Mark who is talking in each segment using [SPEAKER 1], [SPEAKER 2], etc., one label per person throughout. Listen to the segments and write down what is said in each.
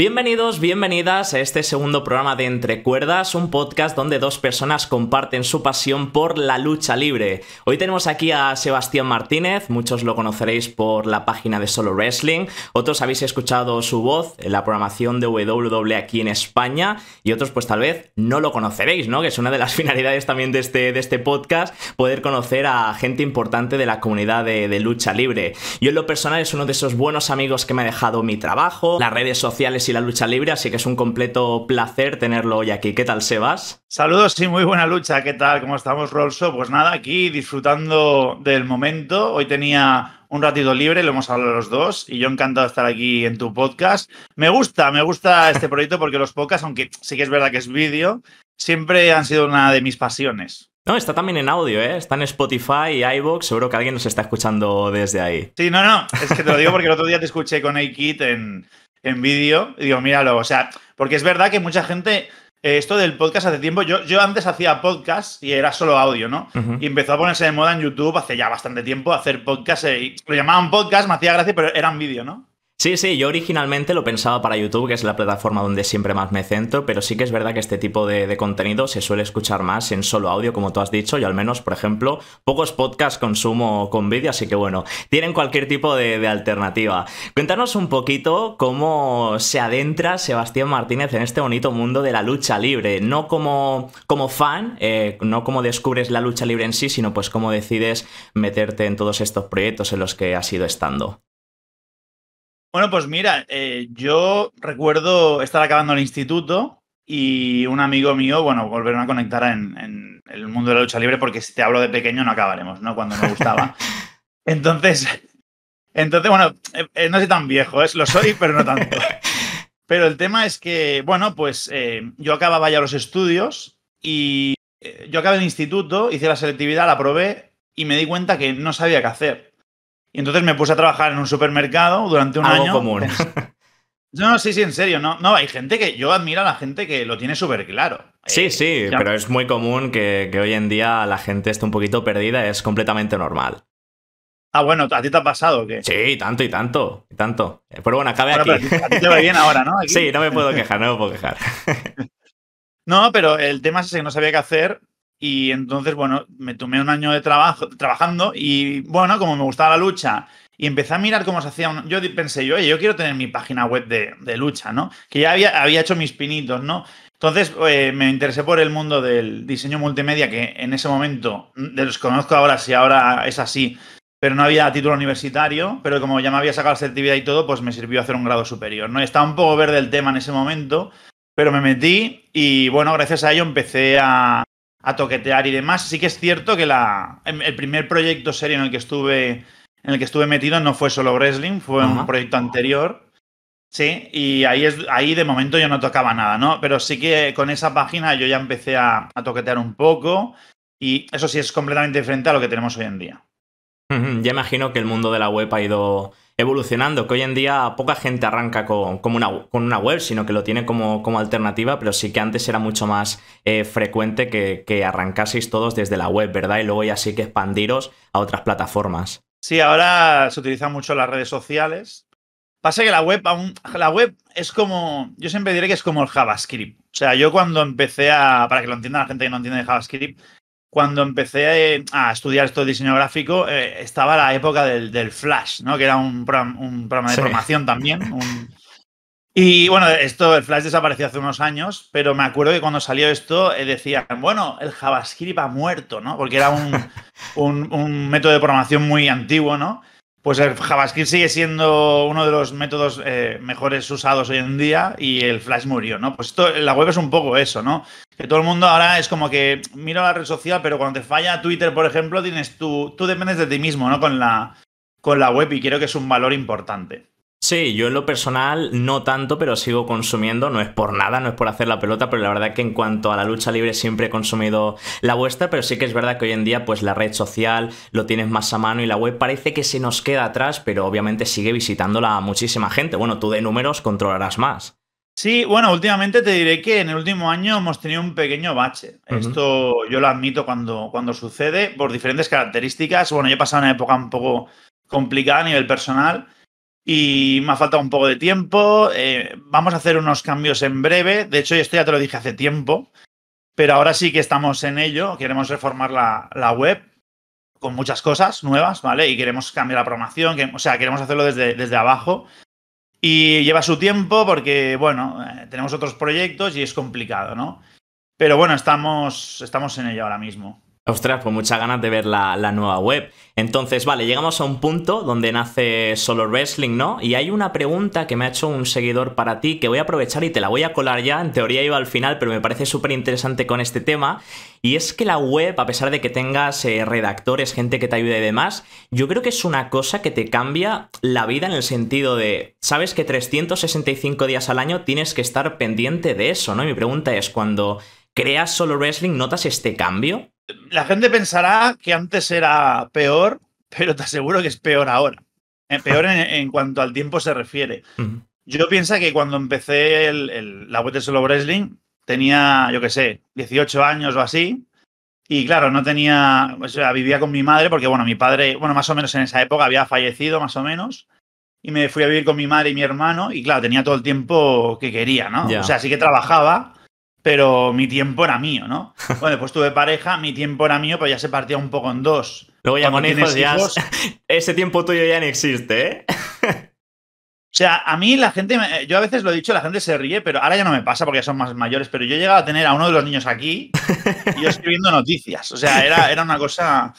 [SPEAKER 1] Bienvenidos, bienvenidas a este segundo programa de Entre Cuerdas, un podcast donde dos personas comparten su pasión por la lucha libre. Hoy tenemos aquí a Sebastián Martínez, muchos lo conoceréis por la página de Solo Wrestling, otros habéis escuchado su voz en la programación de WWE aquí en España y otros pues tal vez no lo conoceréis, ¿no? Que es una de las finalidades también de este, de este podcast, poder conocer a gente importante de la comunidad de, de lucha libre. Yo en lo personal es uno de esos buenos amigos que me ha dejado mi trabajo, las redes sociales la lucha libre, así que es un completo placer tenerlo hoy aquí. ¿Qué tal, Sebas?
[SPEAKER 2] Saludos y muy buena lucha. ¿Qué tal? ¿Cómo estamos, Rolso? Pues nada, aquí disfrutando del momento. Hoy tenía un ratito libre, lo hemos hablado los dos y yo encantado de estar aquí en tu podcast. Me gusta, me gusta este proyecto porque los podcasts, aunque sí que es verdad que es vídeo, siempre han sido una de mis pasiones.
[SPEAKER 1] No, está también en audio, ¿eh? Está en Spotify, y iVoox, seguro que alguien nos está escuchando desde ahí. Sí, no, no, es que te lo digo porque el otro día te escuché con
[SPEAKER 2] a en, en vídeo y digo, míralo, o sea, porque es verdad que mucha gente, eh, esto del podcast hace tiempo, yo, yo antes hacía podcast y era solo audio, ¿no? Y empezó a ponerse de moda en YouTube hace ya bastante tiempo hacer podcast, eh, y lo llamaban podcast, me hacía gracia, pero eran vídeo, ¿no?
[SPEAKER 1] Sí, sí, yo originalmente lo pensaba para YouTube, que es la plataforma donde siempre más me centro, pero sí que es verdad que este tipo de, contenido se suele escuchar más en solo audio, como tú has dicho. y al menos, por ejemplo, pocos podcasts consumo con vídeo, así que bueno, tienen cualquier tipo de, alternativa. Cuéntanos un poquito cómo se adentra Sebastián Martínez en este bonito mundo de la lucha libre, no como, como fan, eh, no como descubres la lucha libre en sí, sino pues cómo decides meterte en todos estos proyectos en los que has ido estando.
[SPEAKER 2] Bueno, pues mira, eh, yo recuerdo estar acabando el instituto y un amigo mío, bueno, volver a conectar en, el mundo de la lucha libre porque si te hablo de pequeño no acabaremos, ¿no? Cuando me gustaba. Entonces, entonces bueno, eh, eh, no soy tan viejo, lo soy, pero no tanto. Pero el tema es que, bueno, pues yo acababa ya los estudios y yo acabé el instituto, hice la selectividad, la probé y me di cuenta que no sabía qué hacer. Y entonces me puse a trabajar en un supermercado durante un año. común. No, sí, sí, en serio. No, no, hay gente que. Yo admiro a la gente que lo tiene súper claro.
[SPEAKER 1] Eh, sí, sí, pero es muy común que, hoy en día la gente esté un poquito perdida, es completamente normal. Ah, bueno, ¿a ti te ha pasado que Sí, tanto y tanto, tanto. Eh, pero bueno, acabe aquí. a ti te va bien ahora, ¿no? Sí, no me puedo quejar, no me puedo quejar.
[SPEAKER 2] No, pero el tema es que no sabía qué hacer y entonces, bueno, me tomé un año de trabajo trabajando y, bueno, como me gustaba la lucha y empecé a mirar cómo se hacía. Yo pensé, yo, oye, yo quiero tener mi página web de, lucha, ¿no? Que ya había, había hecho mis pinitos, ¿no? Entonces eh, me interesé por el mundo del diseño multimedia, que en ese momento mm, desconozco ahora si ahora es así, pero no había título universitario, pero como ya me había sacado la y todo, pues me sirvió hacer un grado superior. ¿no? Estaba un poco verde el tema en ese momento, pero me metí y bueno, gracias a ello empecé a, a toquetear y demás. Sí que es cierto que la, el primer proyecto serio en el que estuve en el que estuve metido no fue solo wrestling, fue un proyecto anterior. Sí, y ahí, es, ahí de momento yo no tocaba nada, ¿no? Pero sí que con esa página yo ya empecé a, a toquetear un poco y eso sí es completamente diferente a lo que tenemos hoy en día.
[SPEAKER 1] Ya imagino que el mundo de la web ha ido evolucionando, que hoy en día poca gente arranca con, una, con una, web, sino que lo tiene como, como, alternativa, pero sí que antes era mucho más eh, frecuente que, que arrancaseis todos desde la web, ¿verdad? Y luego ya sí que expandiros a otras plataformas.
[SPEAKER 2] Sí, ahora se utilizan mucho las redes sociales. Pasa que la web, aún, la web es como, yo siempre diré que es como el JavaScript. O sea, yo cuando empecé a, para que lo entienda la gente que no entiende JavaScript, cuando empecé a estudiar esto de diseño gráfico, eh, estaba la época del, del, Flash, ¿no? Que era un, un programa de programación también. Y bueno, esto, el Flash desapareció hace unos años, pero me acuerdo que cuando salió esto eh, decían, bueno, el JavaScript ha muerto, ¿no? Porque era un, un, un método de programación muy antiguo, ¿no? Pues el JavaScript sigue siendo uno de los métodos eh, mejores usados hoy en día y el Flash murió, ¿no? Pues esto, la web es un poco eso, ¿no? Que todo el mundo ahora es como que mira la red social, pero cuando te falla Twitter, por ejemplo, tienes tú, tú dependes de ti mismo, ¿no? Con la, con la web y creo que es un valor importante.
[SPEAKER 1] Sí, yo en lo personal no tanto, pero sigo consumiendo. No es por nada, no es por hacer la pelota, pero la verdad que en cuanto a la lucha libre siempre he consumido la vuestra, pero sí que es verdad que hoy en día pues la red social lo tienes más a mano y la web parece que se nos queda atrás, pero obviamente sigue visitándola a muchísima gente. Bueno, tú de números controlarás más.
[SPEAKER 2] Sí, bueno, últimamente te diré que en el último año hemos tenido un pequeño bache. Esto yo lo admito cuando, cuando sucede por diferentes características. Bueno, yo he pasado una época un poco complicada a nivel personal y me ha faltado un poco de tiempo. Eh, vamos a hacer unos cambios en breve. De hecho, esto ya te lo dije hace tiempo, pero ahora sí que estamos en ello. Queremos reformar la, web con muchas cosas nuevas, ¿vale? Y queremos cambiar la programación, que, o sea, queremos hacerlo desde, abajo. Y lleva su tiempo porque, bueno, eh, tenemos otros proyectos y es complicado, ¿no? Pero bueno, estamos, estamos en ello ahora mismo.
[SPEAKER 1] Ostras, pues muchas ganas de ver la, nueva web. Entonces, vale, llegamos a un punto donde nace Solo Wrestling, ¿no? Y hay una pregunta que me ha hecho un seguidor para ti que voy a aprovechar y te la voy a colar ya. En teoría iba al final, pero me parece súper interesante con este tema. Y es que la web, a pesar de que tengas eh, redactores, gente que te ayude y demás, yo creo que es una cosa que te cambia la vida en el sentido de, sabes que 365 días al año tienes que estar pendiente de eso, ¿no? Y mi pregunta es, cuando creas Solo Wrestling, ¿notas este cambio?
[SPEAKER 2] la gente pensará que antes era peor, pero te aseguro que es peor ahora. Eh, peor en, cuanto al tiempo se refiere. Yo pienso que cuando empecé la web de solo wrestling, tenía, yo qué sé, 18 años o así. Y claro, no tenía, o sea, vivía con mi madre porque, bueno, mi padre, bueno, más o menos en esa época había fallecido, más o menos. Y me fui a vivir con mi madre y mi hermano. Y claro, tenía todo el tiempo que quería, ¿no? O sea, sí que trabajaba, pero mi tiempo era mío, ¿no? Bueno, pues tuve pareja, mi tiempo era mío, pero ya se partía un poco en dos.
[SPEAKER 1] Luego ya con hijos, ya... ese tiempo tuyo ya no existe, ¿eh? O sea, a mí la gente,
[SPEAKER 2] yo a veces lo he dicho, la gente se ríe, pero ahora ya no me pasa porque ya son más mayores, pero yo llegaba a tener a uno de los niños aquí y yo escribiendo noticias. O sea, era, una cosa...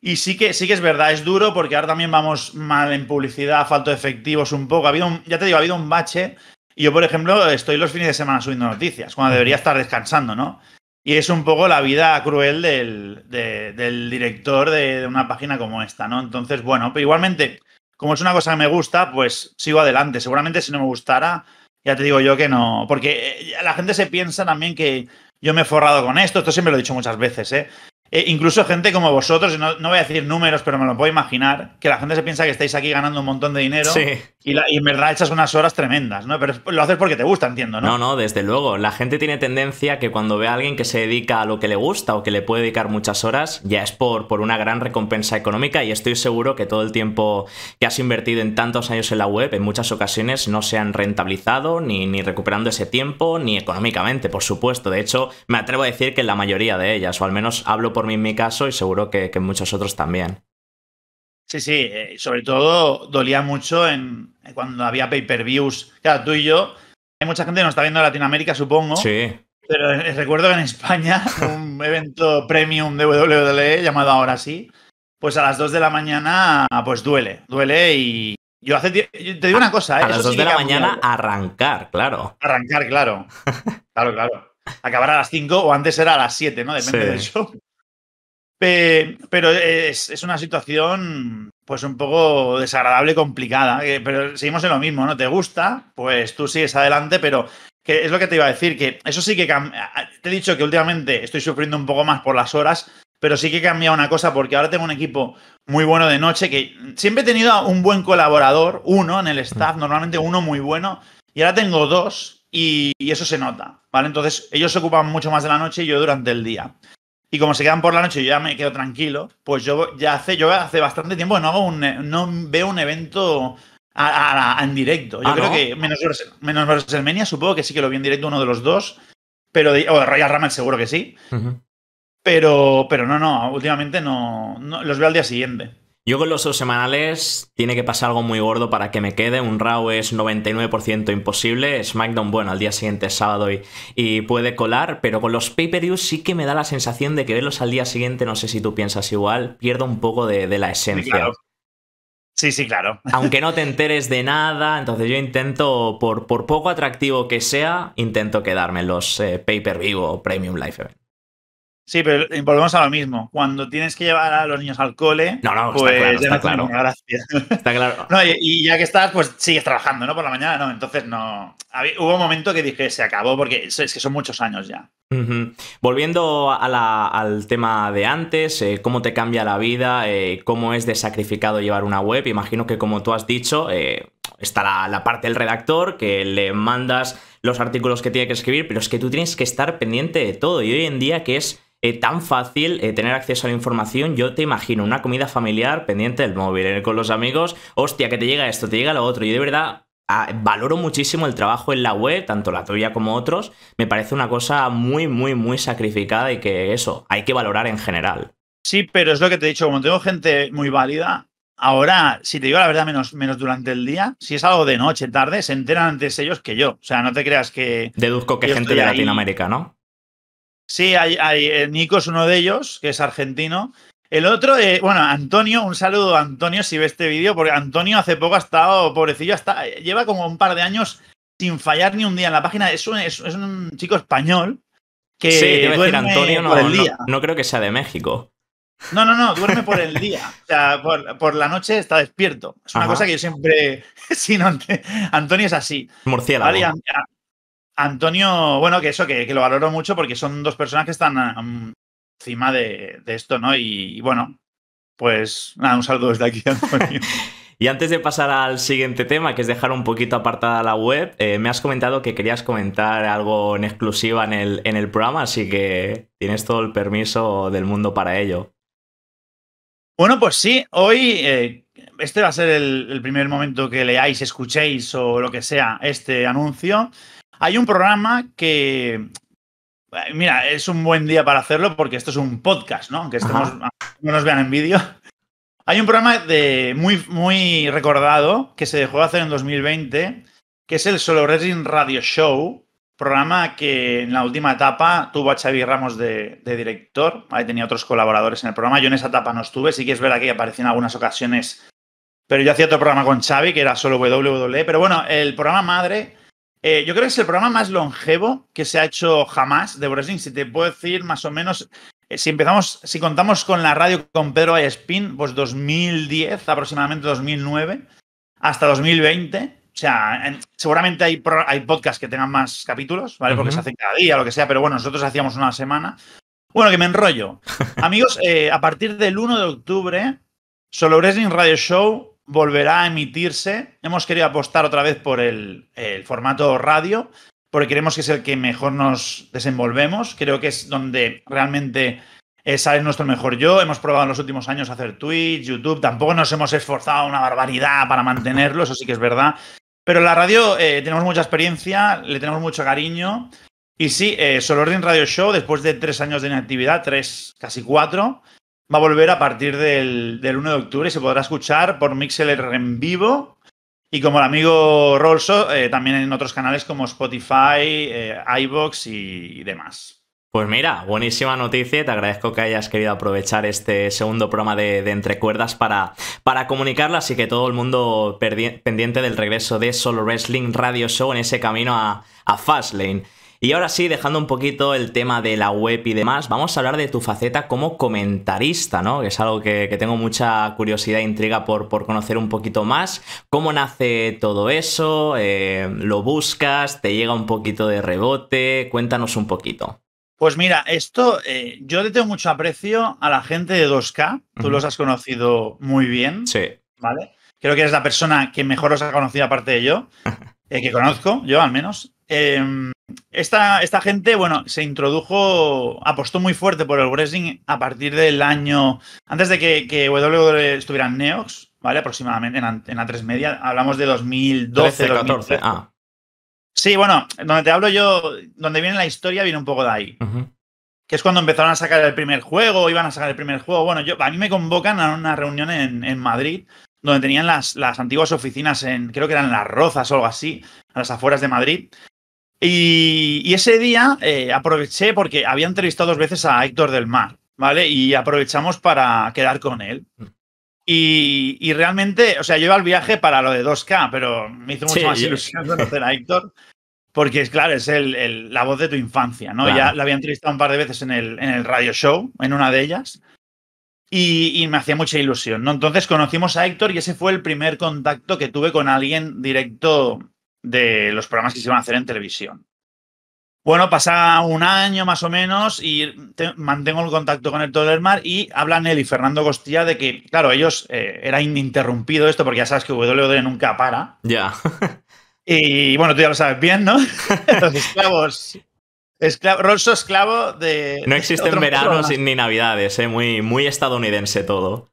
[SPEAKER 2] Y sí que, sí que es verdad, es duro porque ahora también vamos mal en publicidad, falto de efectivos un poco. Ha habido un, ya te digo, ha habido un bache y yo, por ejemplo, estoy los fines de semana subiendo noticias, cuando debería estar descansando, ¿no? Y es un poco la vida cruel del, director de, una página como esta, ¿no? Entonces, bueno, pero igualmente, como es una cosa que me gusta, pues sigo adelante. Seguramente si no me gustara, ya te digo yo que no. Porque eh, la gente se piensa también que yo me he forrado con esto, esto siempre lo he dicho muchas veces, ¿eh? Eh, incluso gente como vosotros, no, no, voy a decir números, pero me lo puedo imaginar, que la gente se piensa que estáis aquí ganando un montón de dinero y, en verdad echas unas horas tremendas, ¿no? Pero lo haces porque te gusta,
[SPEAKER 1] entiendo, ¿no? No, no, desde luego. La gente tiene tendencia que cuando ve a alguien que se dedica a lo que le gusta o que le puede dedicar muchas horas, ya es por, por una gran recompensa económica y estoy seguro que todo el tiempo que has invertido en tantos años en la web, en muchas ocasiones no se han rentabilizado ni, ni recuperando ese tiempo, ni económicamente, por supuesto. De hecho, me atrevo a decir que la mayoría de ellas, o al menos hablo por en mi caso y seguro que, que muchos otros también.
[SPEAKER 2] Sí, sí, eh, sobre todo dolía mucho en, cuando había pay-per-views. Claro, tú y yo, hay mucha gente que nos está viendo en Latinoamérica, supongo. Sí. Pero eh, recuerdo que en España, un evento premium de WWE llamado Ahora sí, pues a las 2 de la mañana, pues duele, duele y, yo hace te digo una cosa, eh, A las 2 de la mañana
[SPEAKER 1] arrancar, claro.
[SPEAKER 2] Arrancar, claro. claro, claro. Acabar a las 5 o antes era a las 7, ¿no? Depende del show pero es, una situación, pues un poco desagradable, y complicada. ¿eh? pero seguimos en lo mismo, ¿no? ¿Te gusta? Pues tú sigues adelante, pero que es lo que te iba a decir, que eso sí que te he dicho que últimamente estoy sufriendo un poco más por las horas, pero sí que cambia una cosa porque ahora tengo un equipo muy bueno de noche que siempre he tenido un buen colaborador, uno en el staff, normalmente uno muy bueno, y ahora tengo dos y, y eso se nota, ¿vale? Entonces ellos se ocupan mucho más de la noche y yo durante el día. Y como se quedan por la noche yo ya me quedo tranquilo, pues yo ya hace, hace bastante tiempo no hago un, no veo un evento en directo. Yo ah, creo que menos, menos WrestleMania, supongo que sí que lo vi en directo uno de los dos, pero o de Royal Rumble seguro que sí. Pero, pero no, no, últimamente no, los veo al día siguiente.
[SPEAKER 1] Yo con los dos semanales tiene que pasar algo muy gordo para que me quede. Un RAW es 99% imposible. SmackDown, bueno, al día siguiente es sábado y, puede colar. Pero con los pay-per-views sí que me da la sensación de que verlos al día siguiente, no sé si tú piensas igual, pierdo un poco de, la esencia. Sí sí, claro. Aunque no te enteres de nada, entonces yo intento, por, por poco atractivo que sea, intento quedarme en los eh, pay-per-view o premium live event. Sí, pero
[SPEAKER 2] volvemos a lo mismo. Cuando tienes que llevar a los niños al cole, no, no, está pues claro, está claro. Está claro. y, ya que estás, pues sigues trabajando, ¿no? Por la mañana, no. Entonces no. hubo un momento que dije, se acabó, porque es, que son muchos años ya.
[SPEAKER 1] Volviendo al tema de antes, eh, cómo te cambia la vida, eh, cómo es de sacrificado llevar una web. Imagino que como tú has dicho, eh, está la, la parte del redactor, que le mandas los artículos que tiene que escribir, pero es que tú tienes que estar pendiente de todo. Y hoy en día que es eh, tan fácil eh, tener acceso a la información. Yo te imagino una comida familiar pendiente del móvil, eh, con los amigos, hostia, que te llega esto, te llega lo otro. Yo de verdad ah, valoro muchísimo el trabajo en la web, tanto la tuya como otros. Me parece una cosa muy, muy, muy sacrificada y que eso hay que valorar en general.
[SPEAKER 2] Sí, pero es lo que te he dicho, como tengo gente muy válida,
[SPEAKER 1] ahora,
[SPEAKER 2] si te digo la verdad, menos, menos durante el día, si es algo de noche, tarde, se enteran antes ellos que yo. O sea, no te
[SPEAKER 1] creas que... Deduzco que gente de Latinoamérica, ¿no?
[SPEAKER 2] Sí, hay, eh, Nico es uno de ellos, que es argentino. El otro, eh, bueno, Antonio, un saludo a Antonio si ve este vídeo, porque Antonio hace poco ha estado, pobrecillo, hasta, eh, lleva como un par de años sin fallar ni un día en la página. Es un, es, un chico español
[SPEAKER 1] que duerme Antonio no, el día. No, creo que sea de México.
[SPEAKER 2] No, no, no, duerme por el día. O sea, por, la noche está despierto. Es una cosa que yo siempre. si no, Antonio es así. Murciélago. Antonio, bueno, que eso, que, lo valoro mucho porque son dos personas que están ah, mm, encima
[SPEAKER 1] de, esto, ¿no? Y, bueno, pues nada, un saludo desde aquí, Antonio. y antes de pasar al siguiente tema, que es dejar un poquito apartada la web, eh, me has comentado que querías comentar algo en exclusiva en el, en el programa, así que tienes todo el permiso del mundo para ello. Bueno, pues sí, hoy eh, este va
[SPEAKER 2] a ser el primer momento que leáis, escuchéis o lo que sea este anuncio. Hay un programa que. Mira, es un buen día para hacerlo porque esto es un podcast, ¿no? Aunque no nos vean en vídeo. Hay un programa de muy, muy recordado que se dejó de hacer en 2020, que es el Solo Resin Radio Show, programa que en la última etapa tuvo a Xavi Ramos de, director, Ahí tenía otros colaboradores en el programa, yo en esa etapa no estuve, sí que es aquí que en algunas ocasiones, pero yo hacía otro programa con Xavi, que era solo WWE, pero bueno, el programa madre eh, yo creo que es el programa más longevo que se ha hecho jamás de Wrestling. Si te puedo decir más o menos, eh, si empezamos, si contamos con la radio con Pedro Spin, pues 2010, aproximadamente 2009, hasta 2020. O sea, seguramente hay, podcasts que tengan más capítulos, ¿vale? Porque se hacen cada día, lo que sea, pero bueno, nosotros hacíamos una semana. Bueno, que me enrollo. Amigos, eh, a partir del 1 de octubre, Solo Wrestling Radio Show volverá a emitirse. Hemos querido apostar otra vez por el, formato radio, porque creemos que es el que mejor nos desenvolvemos. Creo que es donde realmente eh, sale nuestro mejor yo. Hemos probado en los últimos años hacer Twitch, YouTube. Tampoco nos hemos esforzado una barbaridad para mantenerlo, eso sí que es verdad. Pero la radio eh, tenemos mucha experiencia, le tenemos mucho cariño. Y sí, eh, orden Radio Show, después de tres años de inactividad, tres, casi cuatro, va a volver a partir del, 1 de octubre y se podrá escuchar por Mixer en vivo. Y como el amigo Rolso, eh, también en otros canales como Spotify, eh, iBox y, demás.
[SPEAKER 1] Pues mira, buenísima noticia. Te agradezco que hayas querido aprovechar este segundo programa de, Entrecuerdas Entre Cuerdas para, para comunicarla. Así que todo el mundo pendiente del regreso de Solo Wrestling Radio Show en ese camino a, a Fastlane. Y ahora sí, dejando un poquito el tema de la web y demás, vamos a hablar de tu faceta como comentarista, ¿no? Que es algo que, tengo mucha curiosidad e intriga por, por, conocer un poquito más. ¿Cómo nace todo eso? Eh, ¿Lo buscas? ¿Te llega un poquito de rebote? Cuéntanos un poquito.
[SPEAKER 2] Pues mira, esto eh, yo le tengo mucho aprecio a la gente de 2K. Tú los has conocido muy bien. Sí. ¿Vale? Creo que eres la persona que mejor los ha conocido aparte de yo, eh, que conozco, yo al menos. Eh, esta, esta gente, bueno, se introdujo, apostó muy fuerte por el wrestling a partir del año, antes de que, que WWE estuviera en Neox, ¿vale? Aproximadamente en, en A3 Media, hablamos de 2012, 13, 14, Ah. Sí, bueno, donde te hablo yo, donde viene la historia, viene un poco de ahí. Que es cuando empezaron a sacar el primer juego, iban a sacar el primer juego. Bueno, yo, a mí me convocan a una reunión en, Madrid donde tenían las, las, antiguas oficinas en, creo que eran Las Rozas o algo así, a las afueras de Madrid, y, ese día eh, aproveché porque había entrevistado dos veces a Héctor del Mar, ¿vale? Y aprovechamos para quedar con él. Mm. Y, realmente, o sea, yo iba al viaje para lo de 2K, pero me hizo mucho más ilusión conocer a Héctor. Porque, es claro, es la voz de tu infancia, ¿no? Ya la había entrevistado un par de veces en el, radio show, en una de ellas. Y, y, me hacía mucha ilusión, ¿no? Entonces conocimos a Héctor y ese fue el primer contacto que tuve con alguien directo de los programas que se iban a hacer en televisión. Bueno, pasa un año más o menos y mantengo el contacto con el Mar y hablan él y Fernando Costilla de que, claro, ellos eh, era ininterrumpido esto porque ya sabes que WD nunca para. Ya. y bueno, tú ya lo sabes bien, ¿no? Los esclavos. Esclavo, esclavo de. No existen veranos
[SPEAKER 1] ni navidades, ¿eh? muy, muy estadounidense todo.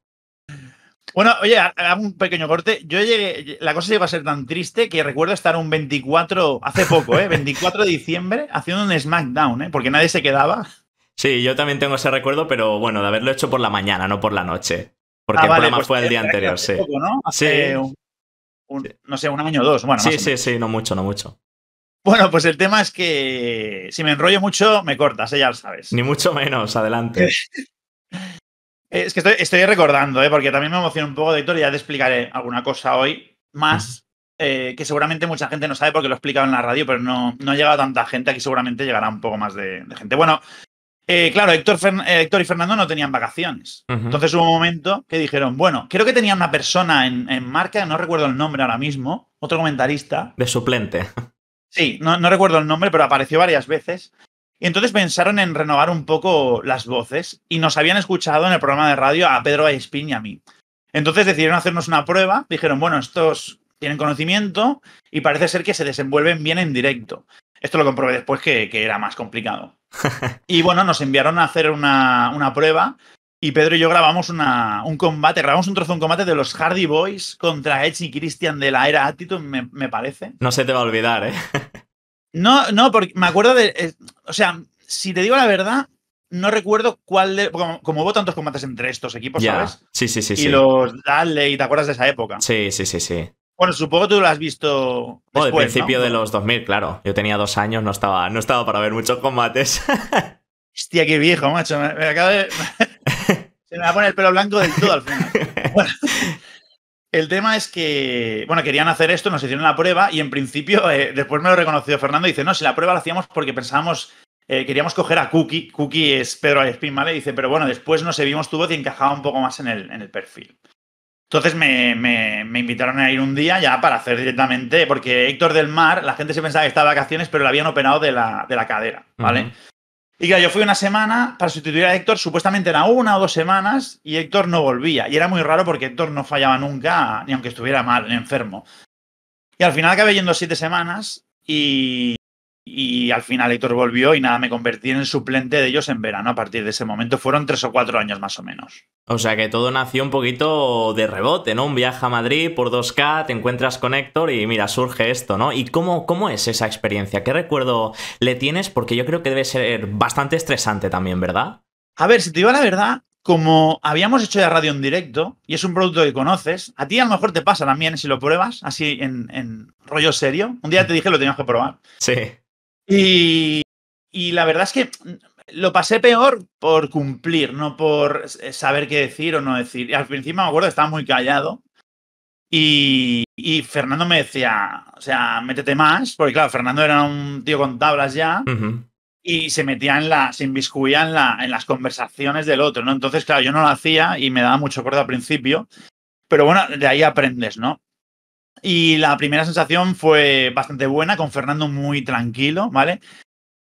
[SPEAKER 2] Bueno, oye, hago un pequeño corte. Yo llegué, la cosa iba a ser tan triste que recuerdo estar un 24, hace poco, ¿eh? 24 de diciembre, haciendo un SmackDown, ¿eh? Porque nadie se quedaba.
[SPEAKER 1] Sí, yo también tengo ese recuerdo, pero bueno, de haberlo hecho por la mañana, no por la noche. Porque ah, el programa pues fue el día anterior, sí. Poco, ¿no? Hace sí.
[SPEAKER 2] no sé, un año o dos. Bueno, sí, sí,
[SPEAKER 1] sí, no mucho, no mucho. Bueno, pues el
[SPEAKER 2] tema es que si me enrollo mucho, me cortas, ¿eh? ya lo sabes.
[SPEAKER 1] Ni mucho menos, adelante.
[SPEAKER 2] Eh, es que estoy, recordando, eh, porque también me emociona un poco, Héctor, y ya te explicaré alguna cosa hoy más, eh, que seguramente mucha gente no sabe porque lo he explicado en la radio, pero no, no ha llegado tanta gente, aquí seguramente llegará un poco más de, gente. Bueno, claro, Héctor, y Fernando no tenían vacaciones. Entonces hubo un momento que dijeron, bueno, creo que tenía una persona en, marca, no recuerdo el nombre ahora mismo, otro comentarista.
[SPEAKER 1] De suplente.
[SPEAKER 2] Sí, no recuerdo el nombre, pero apareció varias veces. Y entonces pensaron en renovar un poco las voces y nos habían escuchado en el programa de radio a Pedro Aispín y a mí. Entonces decidieron hacernos una prueba, dijeron, bueno, estos tienen conocimiento y parece ser que se desenvuelven bien en directo. Esto lo comprobé después que, era más complicado. y bueno, nos enviaron a hacer una, una prueba y Pedro y yo grabamos una, un combate, grabamos un trozo de combate de los Hardy Boys contra Edge y Christian de la era Attitude, me, parece.
[SPEAKER 1] No se te va a olvidar, ¿eh?
[SPEAKER 2] No, no, porque me acuerdo de. Eh, o sea, si te digo la verdad, no recuerdo cuál Como, hubo tantos combates entre estos equipos, ¿sabes?
[SPEAKER 1] Sí, sí, sí. Y los
[SPEAKER 2] Dale, y te acuerdas de esa época. Sí, sí, sí, sí. Bueno, supongo que tú lo has visto. Después, oh, principio
[SPEAKER 1] de los 2000, claro. Yo tenía dos años, no estaba, no estaba para ver muchos combates. Hostia, qué viejo, macho. Me, acabo
[SPEAKER 2] Se me va a poner el pelo blanco del todo al
[SPEAKER 1] final. El
[SPEAKER 2] tema es que, bueno, querían hacer esto, nos hicieron la prueba y en principio, eh, después me lo reconoció Fernando, dice, no, si la prueba la hacíamos porque pensábamos, eh, queríamos coger a Cookie, Cookie es Pedro Alespín, ¿vale? Dice, pero bueno, después nos servimos vimos tu voz y encajaba un poco más en el, en el perfil. Entonces me, invitaron a ir un día ya para hacer directamente, porque Héctor del Mar, la gente se pensaba que estaba de vacaciones, pero le habían operado de la, cadera, ¿vale? Y claro, yo fui una semana para sustituir a Héctor, supuestamente era una o dos semanas, y Héctor no volvía. Y era muy raro porque Héctor no fallaba nunca, ni aunque estuviera mal, enfermo. Y al final acabé yendo siete semanas y, y al final Héctor volvió y nada, me convertí en el suplente de ellos en verano. A partir de ese momento fueron tres
[SPEAKER 1] o cuatro años más o menos. O sea que todo nació un poquito de rebote, ¿no? Un viaje a Madrid por 2K, te encuentras con Héctor y mira, surge esto, ¿no? ¿Y cómo, cómo es esa experiencia? ¿Qué recuerdo le tienes? Porque yo creo que debe ser bastante estresante también, ¿verdad? A ver, si te digo la verdad, como habíamos hecho ya radio en directo y es un producto que conoces, a ti a lo mejor te pasa
[SPEAKER 2] también si lo pruebas, así en, en rollo serio. Un día te dije lo tenías que probar. Sí. Y, y la verdad es que lo pasé peor por cumplir, no por eh, saber qué decir o no decir. Y al principio me acuerdo estaba muy callado. Y, Fernando me decía, o sea, métete más, porque claro, Fernando era un tío con tablas ya. Y se metía en la, se inviscuía en, la, en las conversaciones del otro, ¿no? Entonces, claro, yo no lo hacía y me daba mucho corte al principio. Pero bueno, de ahí aprendes, ¿no? Y la primera sensación fue bastante buena, con Fernando muy tranquilo, ¿vale?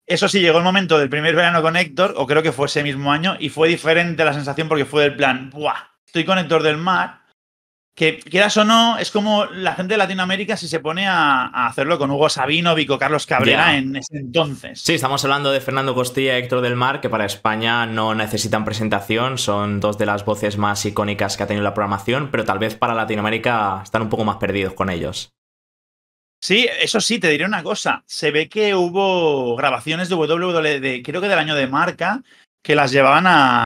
[SPEAKER 2] Eso sí, llegó el momento del primer verano con Héctor, o creo que fue ese mismo año, y fue diferente la sensación porque fue del plan, ¡buah! Estoy con Héctor del Mar, que quieras o no, es como la gente de Latinoamérica si se pone a, hacerlo con Hugo Sabino, Vico Carlos Cabrera en ese entonces.
[SPEAKER 1] Sí, estamos hablando de Fernando Costilla y Héctor del Mar, que para España no necesitan presentación, son dos de las voces más icónicas que ha tenido la programación, pero tal vez para Latinoamérica están un poco más perdidos con ellos. Sí, eso sí, te diré una cosa. Se ve que
[SPEAKER 2] hubo grabaciones de WWE, de, creo que del año de marca, que las llevaban a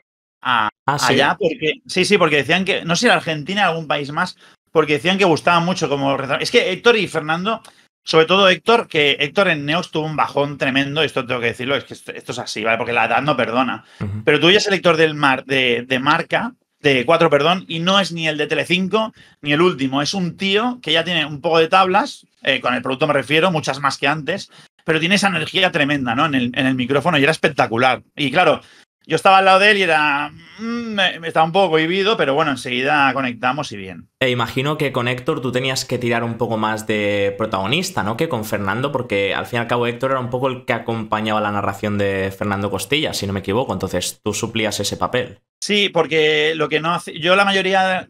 [SPEAKER 2] Ah, Allá, porque. Sí, sí, porque decían que. No sé, Argentina, algún país más. Porque decían que gustaba mucho como. Es que Héctor y Fernando. Sobre todo Héctor, que Héctor en Neox tuvo un bajón tremendo, esto tengo que decirlo, es que esto, es así, ¿vale? Porque la edad no perdona. Pero tú ya es el Héctor del mar, de, marca, de cuatro perdón, y no es ni el de Telecinco ni el último. Es un tío que ya tiene un poco de tablas, eh, con el producto me refiero, muchas más que antes, pero tiene esa energía tremenda, ¿no? En el, en el, micrófono y era espectacular. Y claro, yo estaba al lado de él y era. Mm, estaba un poco vivido, pero bueno, enseguida conectamos y bien.
[SPEAKER 1] E imagino que con Héctor tú tenías que tirar un poco más de protagonista, ¿no? Que con Fernando, porque al fin y al cabo Héctor era un poco el que acompañaba la narración de Fernando Costilla, si no me equivoco. Entonces tú suplías ese papel.
[SPEAKER 2] Sí, porque lo que no hacía. Yo la mayoría.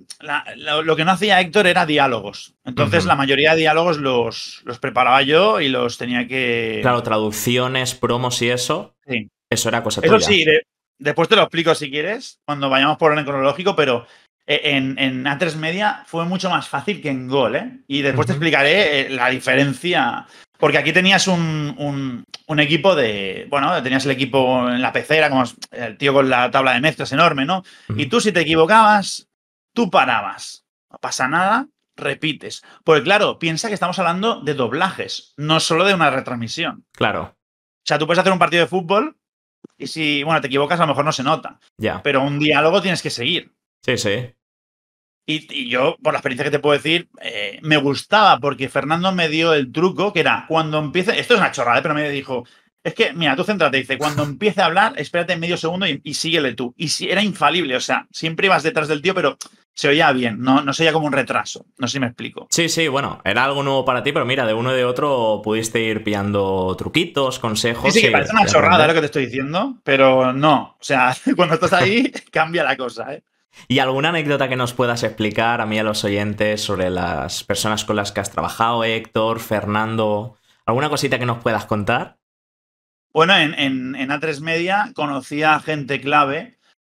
[SPEAKER 2] lo, que no hacía Héctor era diálogos. Entonces la mayoría de diálogos los, los preparaba yo y los tenía que. Claro,
[SPEAKER 1] traducciones, promos y eso. Sí. Eso era cosa Eso sí,
[SPEAKER 2] Después te lo explico si quieres, cuando vayamos por el cronológico, pero eh, en, en, A3 Media fue mucho más fácil que en Gol, ¿eh? Y después te explicaré eh, la diferencia. Porque aquí tenías un, un, equipo de. Bueno, tenías el equipo en la pecera, como el tío con la tabla de mezclas enorme, ¿no? Y tú, si te equivocabas, tú parabas. No pasa nada, repites. Porque, claro, piensa que estamos hablando de doblajes, no solo de una retransmisión. Claro. O sea, tú puedes hacer un partido de fútbol y si, bueno, te equivocas, a lo mejor no se nota. Ya. Pero un diálogo tienes que seguir. Sí, sí. Y, yo, por la experiencia que te puedo decir, eh, me gustaba porque Fernando me dio el truco que era cuando empiece. Esto es una chorrada, ¿eh? pero me dijo: Es que, mira, tú céntrate. Dice: Cuando empiece a hablar, espérate medio segundo y, y síguele tú. Y si, era infalible, o sea, siempre ibas detrás del tío, pero se oía bien, no, no se oía como un retraso. No sé si me
[SPEAKER 1] explico. Sí, sí, bueno, era algo nuevo para ti, pero mira, de uno y de otro pudiste ir pillando truquitos, consejos. Sí, sí, que parece una chorrada lo que
[SPEAKER 2] te estoy diciendo, pero no. O sea, cuando estás ahí, cambia la cosa, ¿eh?
[SPEAKER 1] ¿Y alguna anécdota que nos puedas explicar a mí, a los oyentes, sobre las personas con las que has trabajado, Héctor, Fernando? ¿Alguna cosita que nos puedas contar?
[SPEAKER 2] Bueno, en, en, en A3 Media conocí a gente clave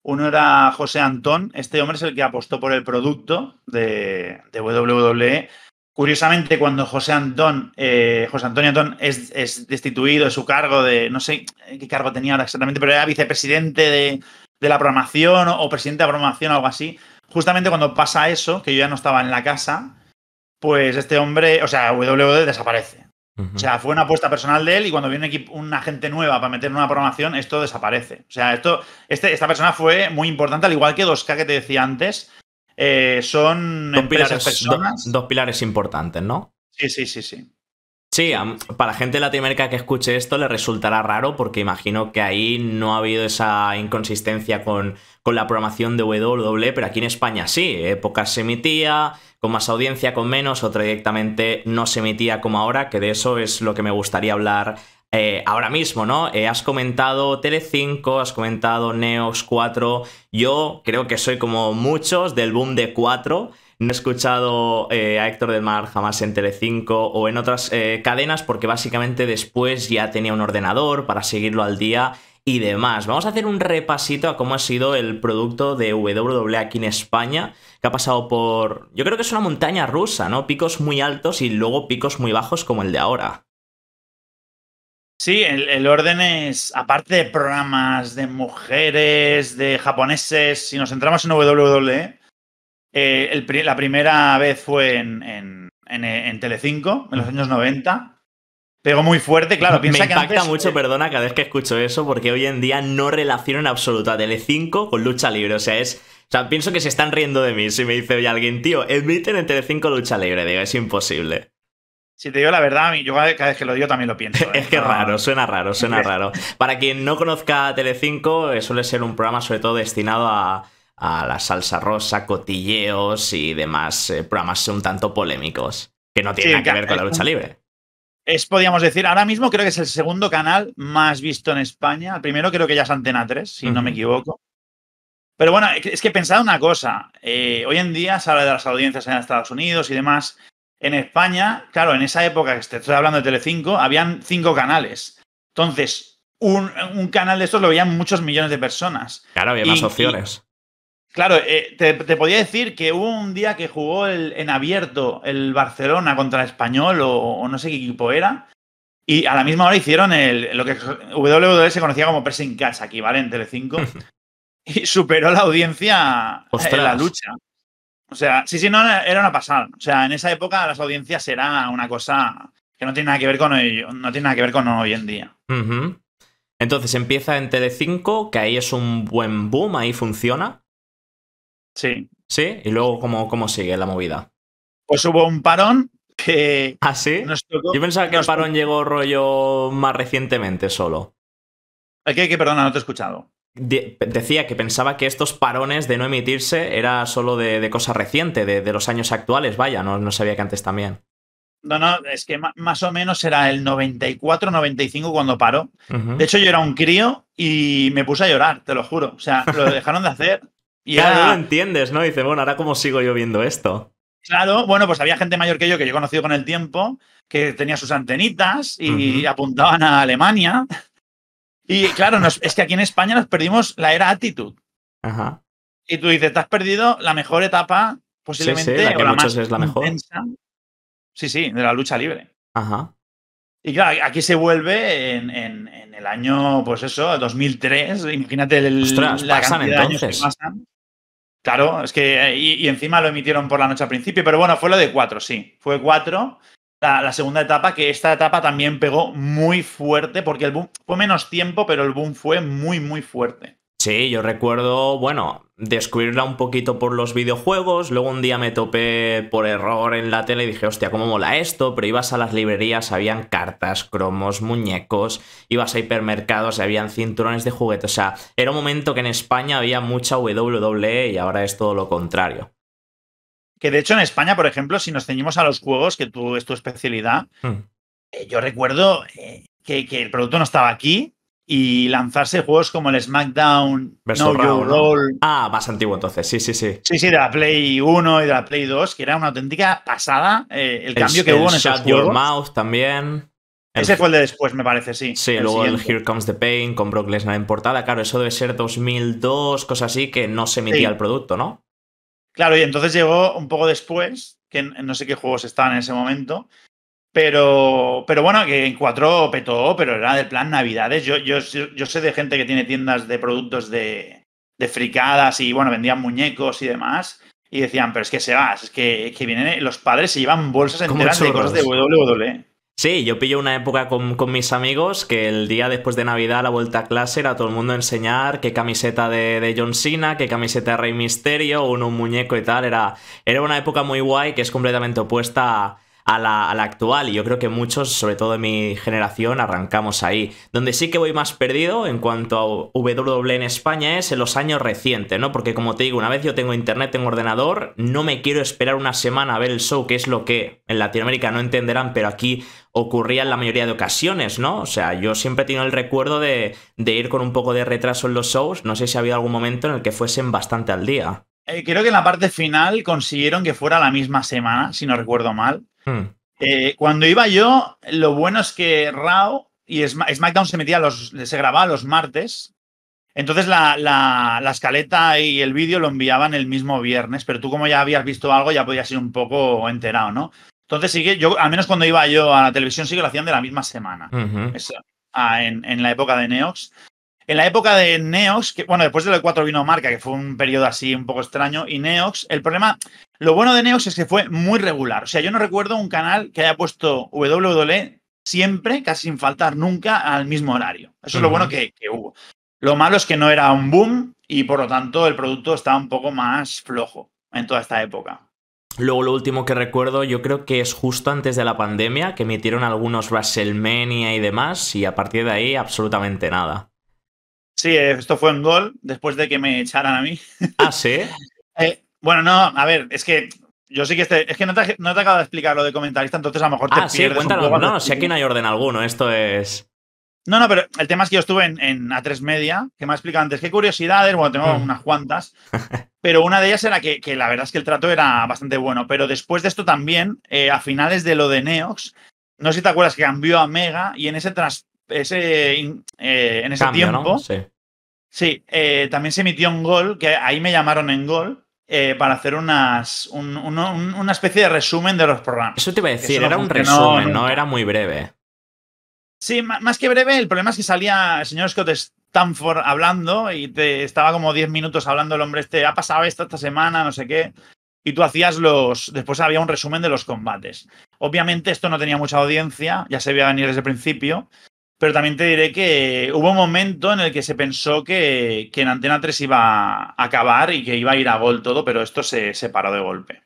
[SPEAKER 2] uno era José Antón. Este hombre es el que apostó por el producto de, de WWE. Curiosamente, cuando José Antón, eh, José Antonio Antón es, destituido de su cargo de, no sé qué cargo tenía ahora exactamente, pero era vicepresidente de, la programación o, presidente de la programación o algo así. Justamente cuando pasa eso, que yo ya no estaba en la casa, pues este hombre, o sea, WWE desaparece. O sea, fue una apuesta personal de él y cuando viene aquí una gente nueva para meter una programación, esto desaparece. O sea, esto, este, esta persona fue muy
[SPEAKER 1] importante, al igual
[SPEAKER 2] que 2K que te decía antes.
[SPEAKER 1] Eh, son dos pilares importantes, ¿no? Sí, sí, sí, sí. Sí, para la gente latinoamérica que escuche esto le resultará raro porque imagino que ahí no ha habido esa inconsistencia con, con la programación de W, pero aquí en España sí, épocas se emitía, con más audiencia, con menos, o directamente no se emitía como ahora, que de eso es lo que me gustaría hablar eh, ahora mismo, ¿no? Eh, has comentado Tele5, has comentado Neox 4. Yo creo que soy como muchos del boom de 4. No he escuchado eh, a Héctor del Mar jamás en Telecinco o en otras eh, cadenas porque básicamente después ya tenía un ordenador para seguirlo al día y demás. Vamos a hacer un repasito a cómo ha sido el producto de WWE aquí en España, que ha pasado por... Yo creo que es una montaña rusa, ¿no? Picos muy altos y luego picos muy bajos como el de ahora.
[SPEAKER 2] Sí, el, orden es, aparte de programas de mujeres, de japoneses, si nos entramos en WWE, eh, la primera vez fue en,
[SPEAKER 1] en, en, eh, en, Telecinco, en los años 90. Pegó muy fuerte, claro. Me impacta mucho, eh, perdona, cada vez que escucho eso, porque hoy en día no relaciono en absoluto a Telecinco con lucha libre. O sea, es... O sea, pienso que se están riendo de mí si me dice hoy alguien, tío, emiten en Telecinco lucha libre. Digo, es imposible. Si te digo la verdad, yo cada vez que lo digo también lo pienso. es que raro, suena raro, suena raro. Para quien no conozca Tele5, suele ser un programa sobre todo destinado a a la salsa rosa, cotilleos y demás eh, programas un tanto polémicos, que no tienen nada que ver con la lucha libre.
[SPEAKER 2] Es, podríamos decir, ahora mismo creo que es el segundo canal más visto en España. El primero creo que ya es Antena 3, si no me equivoco. Pero bueno, es que pensad una cosa. Eh, hoy en día se habla de las audiencias en Estados Unidos y demás. En España, claro, en esa época que estoy hablando de Telecinco, habían cinco canales. Entonces, un, canal de estos lo veían muchos millones de personas.
[SPEAKER 1] Claro, había más opciones.
[SPEAKER 2] Claro, eh, te, podía decir que hubo un día que jugó el, en abierto el Barcelona contra el Español o, no sé qué equipo era. Y a la misma hora hicieron el, lo que WWE se conocía como Pressing cash aquí, ¿vale? En D5, y superó la audiencia la lucha. O sea, sí, sí, no, era una pasada. O sea, en esa época las audiencias era una cosa que no tiene nada que ver con hoy, no tiene nada que ver con hoy en día.
[SPEAKER 1] Entonces empieza en D5, que ahí es un buen boom, ahí funciona. Sí. ¿Sí? ¿Y luego cómo, cómo sigue la movida? Pues hubo un parón que... ¿Ah, sí? Yo pensaba que el parón llegó rollo más recientemente solo. Aquí, que perdona, no te he escuchado. decía que pensaba que estos parones de no emitirse era solo de, de cosa reciente, de, los años actuales, vaya, no, sabía que antes también.
[SPEAKER 2] No, no, es que más o menos era el 94, 95 cuando paró. De hecho, yo era un crío y me puse a llorar, te lo juro. O sea, lo dejaron de hacer y claro, lo
[SPEAKER 1] entiendes, ¿no? dice bueno, ahora cómo sigo yo viendo esto.
[SPEAKER 2] Claro, bueno, pues había gente mayor que yo que yo he conocido con el tiempo, que tenía sus antenitas y apuntaban a Alemania. Y claro, es que aquí en España nos perdimos la era actitud.
[SPEAKER 1] Ajá. Y
[SPEAKER 2] tú dices, te has perdido la mejor etapa posiblemente, sí, la que es la mejor. sí, sí, de la lucha libre. Ajá. Y claro, aquí se vuelve en, el año, pues eso, 2003. Imagínate el, la pasan, entonces. Claro, es que. Eh, y, encima lo emitieron por la noche al principio, pero bueno, fue lo de cuatro, sí. Fue cuatro. La, la, segunda etapa, que esta etapa también pegó muy fuerte, porque el boom fue menos tiempo, pero el boom fue muy, muy fuerte.
[SPEAKER 1] Sí, yo recuerdo, bueno, descubrirla un poquito por los videojuegos, luego un día me topé por error en la tele y dije, hostia, ¿cómo mola esto? Pero ibas a las librerías, habían cartas, cromos, muñecos, ibas a hipermercados, habían cinturones de juguetes. o sea, era un momento que en España había mucha WWE y ahora es todo lo contrario. Que de hecho en España, por ejemplo, si nos
[SPEAKER 2] ceñimos a los juegos, que tú es tu especialidad, mm. eh, yo recuerdo eh, que, que el producto no estaba aquí, y lanzarse juegos como el SmackDown, No Your
[SPEAKER 1] Ah, más antiguo entonces, sí, sí, sí.
[SPEAKER 2] Sí, sí, de la Play 1 y de la Play 2, que era una auténtica pasada eh, el, cambio que hubo en esos Shut Your Mouth
[SPEAKER 1] también. Ese fue el de después, me parece, sí. Sí, luego el Here Comes the Pain con Brock Lesnar importada Claro, eso debe ser 2002, cosas así, que no se emitía el producto, ¿no?
[SPEAKER 2] Claro, y entonces llegó un poco después, que no sé qué juegos estaban en ese momento, pero, pero bueno, que en cuatro petó, pero era del plan Navidades. Yo, yo, sé de gente que tiene tiendas de productos de, fricadas y bueno, vendían muñecos y demás. Y decían, pero es que se va, es que, vienen, eh, los padres se
[SPEAKER 1] llevan bolsas enteras de cosas de WWE. Sí, yo pillo una época con, mis amigos que el día después de Navidad, la vuelta a clase, era todo el mundo enseñar qué camiseta de, de, John Cena, qué camiseta de Rey Misterio, uno un muñeco y tal. Era, era una época muy guay que es completamente opuesta a, a la, actual y yo creo que muchos, sobre todo de mi generación, arrancamos ahí. Donde sí que voy más perdido en cuanto a W en España es en los años recientes, ¿no? Porque como te digo, una vez yo tengo internet, tengo ordenador, no me quiero esperar una semana a ver el show, que es lo que en Latinoamérica no entenderán, pero aquí ocurría en la mayoría de ocasiones, ¿no? O sea, yo siempre he tenido el recuerdo de, de ir con un poco de retraso en los shows, no sé si ha habido algún momento en el que fuesen bastante al día.
[SPEAKER 2] Eh, creo que en la parte final consiguieron que fuera la misma semana, si no recuerdo mal. Hmm. Eh, cuando iba yo, lo bueno es que Raw y SmackDown se metía los, se grababa los martes. Entonces la, la, la escaleta y el vídeo lo enviaban el mismo viernes, pero tú como ya habías visto algo ya podías ir un poco enterado, ¿no? Entonces sigue. yo, al menos cuando iba yo a la televisión, sí que lo hacían de la misma semana. Ah, en, en, la época de Neox. En la época de Neox, bueno, después de lo 4 vino Marca, que fue un periodo así un poco extraño, y Neox, el problema, lo bueno de Neox es que fue muy regular. O sea, yo no recuerdo un canal que haya puesto WWE siempre, casi sin faltar nunca, al mismo horario. Eso es lo bueno que, que, hubo. Lo malo es que no era un boom y por lo tanto el producto estaba un poco más flojo en toda esta época.
[SPEAKER 1] Luego lo último que recuerdo, yo creo que es justo antes de la pandemia, que emitieron algunos WrestleMania y demás, y a partir de ahí absolutamente nada.
[SPEAKER 2] Sí, esto fue un gol después de que me echaran a mí. Ah, sí. Eh, bueno, no, a ver, es que yo sí que este, es que no te, acabo de explicar lo de comentarista, entonces a lo mejor ah, te pierdes. no, si aquí no hay
[SPEAKER 1] orden alguno, esto es.
[SPEAKER 2] No, no, pero el tema es que yo estuve en, A3 Media, que me ha explicado antes qué curiosidades, bueno, tengo mm. unas cuantas, pero una de ellas era que, la verdad es que el trato era bastante bueno, pero después de esto también, eh, a finales de lo de Neox, no sé si te acuerdas que cambió a Mega y en ese, tras, ese eh, en ese tiempo Sí, eh, también se emitió un gol, que ahí me llamaron en gol, eh, para hacer unas, una especie de resumen de los
[SPEAKER 1] programas. Eso te iba a decir, era un resumen, no, era muy breve.
[SPEAKER 2] Sí, más que breve, el problema es que salía el señor Scott Stanford hablando y te estaba como 10 minutos hablando el hombre este, ha pasado esto esta semana, no sé qué. Y tú hacías los. Después había un resumen de los combates. Obviamente, esto no tenía mucha audiencia, ya se veía venir desde el principio pero también te diré que hubo un momento en el que se pensó que, en Antena 3 iba a acabar y que iba a ir a gol todo, pero esto se, paró de golpe.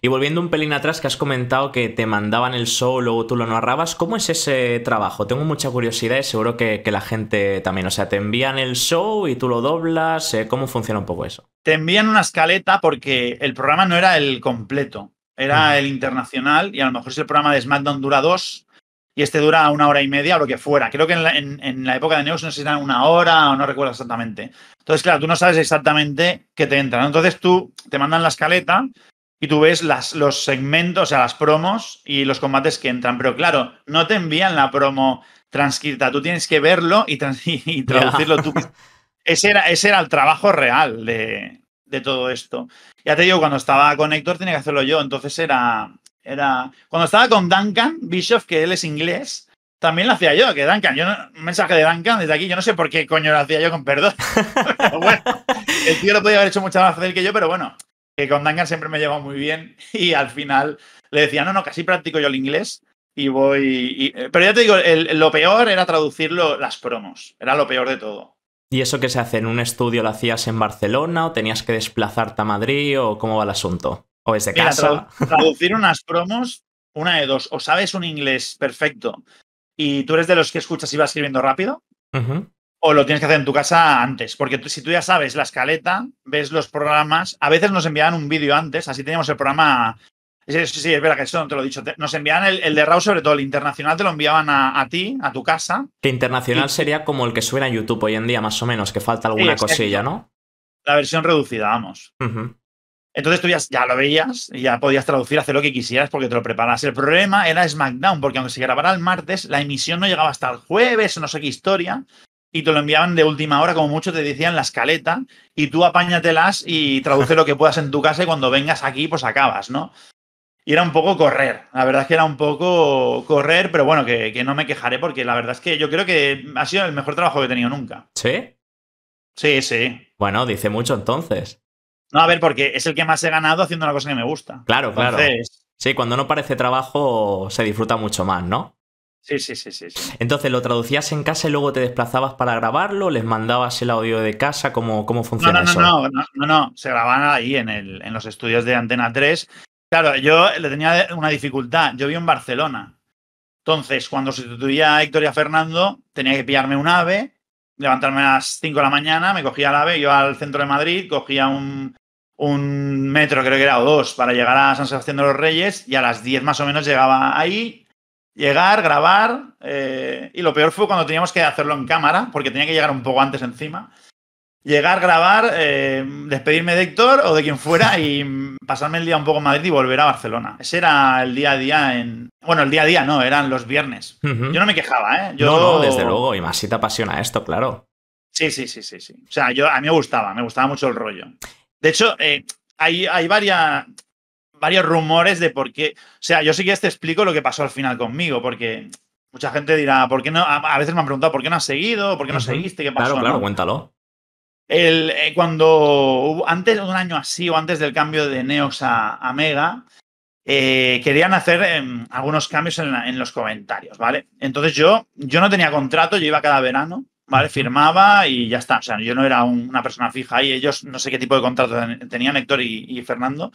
[SPEAKER 1] Y volviendo un pelín atrás, que has comentado que te mandaban el show, luego tú lo narrabas. ¿Cómo es ese trabajo? Tengo mucha curiosidad y seguro que, la gente también. O sea, te envían el show y tú lo doblas. Eh, ¿Cómo funciona un poco eso?
[SPEAKER 2] Te envían una escaleta porque el programa no era el completo, era el internacional. Y a lo mejor si el programa de SmackDown dura dos, y este dura una hora y media o lo que fuera. Creo que en la, época de Neus no sé si era una hora o no recuerdo exactamente. Entonces, claro, tú no sabes exactamente qué te entra. Entonces tú te mandan la escaleta y tú ves los segmentos, o sea, las promos y los combates que entran. Pero claro, no te envían la promo transcrita, tú tienes que verlo y, traducirlo tú. Ese era, era el trabajo real de, de todo esto. Ya te digo, cuando estaba con Héctor tenía que hacerlo yo, entonces era, era... Cuando estaba con Duncan Bischoff, que él es inglés, también lo hacía yo, que Duncan, yo un mensaje de Duncan desde aquí, yo no sé por qué coño lo hacía yo con perdón. bueno, el tío lo podía haber hecho mucho más fácil que yo, pero bueno, que con Duncan siempre me he muy bien y al final le decía, no, no, casi practico yo el inglés y voy... Eh, pero ya te digo, lo peor era traducirlo las promos, era lo peor de todo.
[SPEAKER 1] ¿Y eso qué se hace en un estudio lo hacías en Barcelona o tenías que desplazarte a Madrid o cómo va el asunto? ese caso.
[SPEAKER 2] traducir unas promos, una de dos. O sabes un inglés perfecto y tú eres de los que escuchas y vas escribiendo rápido. O lo tienes que hacer en tu casa antes, porque si tú ya sabes la escaleta, ves los programas, a veces nos enviaban un vídeo antes, así teníamos el programa Sí, es verdad que eso no te lo he dicho. Nos enviaban el, de Raw, sobre todo el internacional, te lo enviaban a, ti, a tu casa.
[SPEAKER 1] Que internacional sería como el que suena en YouTube hoy en día, más o menos, que falta alguna cosilla, ¿no?
[SPEAKER 2] La versión reducida, vamos. Entonces tú ya, lo veías y ya podías traducir, hacer lo que quisieras porque te lo preparas. El problema era SmackDown, porque aunque se grabara el martes, la emisión no llegaba hasta el jueves no sé qué historia. Y te lo enviaban de última hora, como mucho te decían, la escaleta. Y tú apáñatelas y traduce lo que puedas en tu casa y cuando vengas aquí, pues acabas, ¿no? Y era un poco correr. La verdad es que era un poco correr, pero bueno, que, que no me quejaré porque la verdad es que yo creo que ha sido el mejor trabajo que he tenido nunca.
[SPEAKER 1] ¿Sí? Sí, sí. Bueno, dice mucho entonces.
[SPEAKER 2] No, a ver, porque es el que más he ganado haciendo una cosa que me gusta. Claro, claro.
[SPEAKER 1] Sí, cuando no parece trabajo se disfruta mucho más, ¿no? Sí, sí, sí, sí, Entonces lo traducías en casa y luego te desplazabas para grabarlo, les mandabas el audio de casa, ¿cómo, cómo funciona no, no, No, no, no,
[SPEAKER 2] no, se grababan ahí en, el, en los estudios de Antena 3. Claro, yo le tenía una dificultad, yo vivo en Barcelona. Entonces, cuando sustituía a Héctor y Fernando, tenía que pillarme un ave, levantarme a las 5 de la mañana, me cogía el ave, yo al centro de Madrid, cogía un, un metro, creo que era, o dos, para llegar a San Sebastián de los Reyes y a las 10 más o menos llegaba ahí, llegar, grabar, eh, y lo peor fue cuando teníamos que hacerlo en cámara, porque tenía que llegar un poco antes encima. Llegar, grabar, eh, despedirme de Héctor o de quien fuera y pasarme el día un poco en Madrid y volver a Barcelona. Ese era el día a día en... Bueno, el día a día no, eran los viernes. Yo no me quejaba, ¿eh? Yo... desde luego,
[SPEAKER 1] y más si te apasiona esto, claro.
[SPEAKER 2] Sí, sí, sí, sí, sí. O sea, yo, a mí me gustaba, me gustaba mucho el rollo. De hecho, eh, hay, varios rumores de por qué. O sea, yo sí que te explico lo que pasó al final conmigo, porque mucha gente dirá, ¿por qué no? A, veces me han preguntado, ¿por qué no has seguido? ¿Por qué no seguiste? ¿Qué pasó? Claro, claro, cuéntalo. El, eh, cuando antes de un año así o antes del cambio de Neos a, Mega, eh, querían hacer em, algunos cambios en, los comentarios, ¿vale? Entonces yo, yo no tenía contrato, yo iba cada verano ¿vale? Firmaba y ya está. O sea, yo no era una persona fija ahí. Ellos no sé qué tipo de contrato tenían Héctor y, Fernando.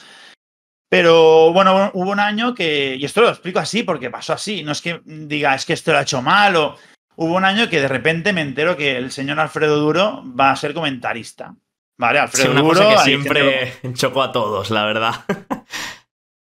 [SPEAKER 2] Pero bueno, hubo un año que, y esto lo explico así porque pasó así, no es que diga, es que esto lo ha hecho mal o hubo un año que de repente me entero que el señor Alfredo Duro va a ser comentarista. Vale, Alfredo una Duro. Cosa que siempre
[SPEAKER 1] chocó a todos, la verdad.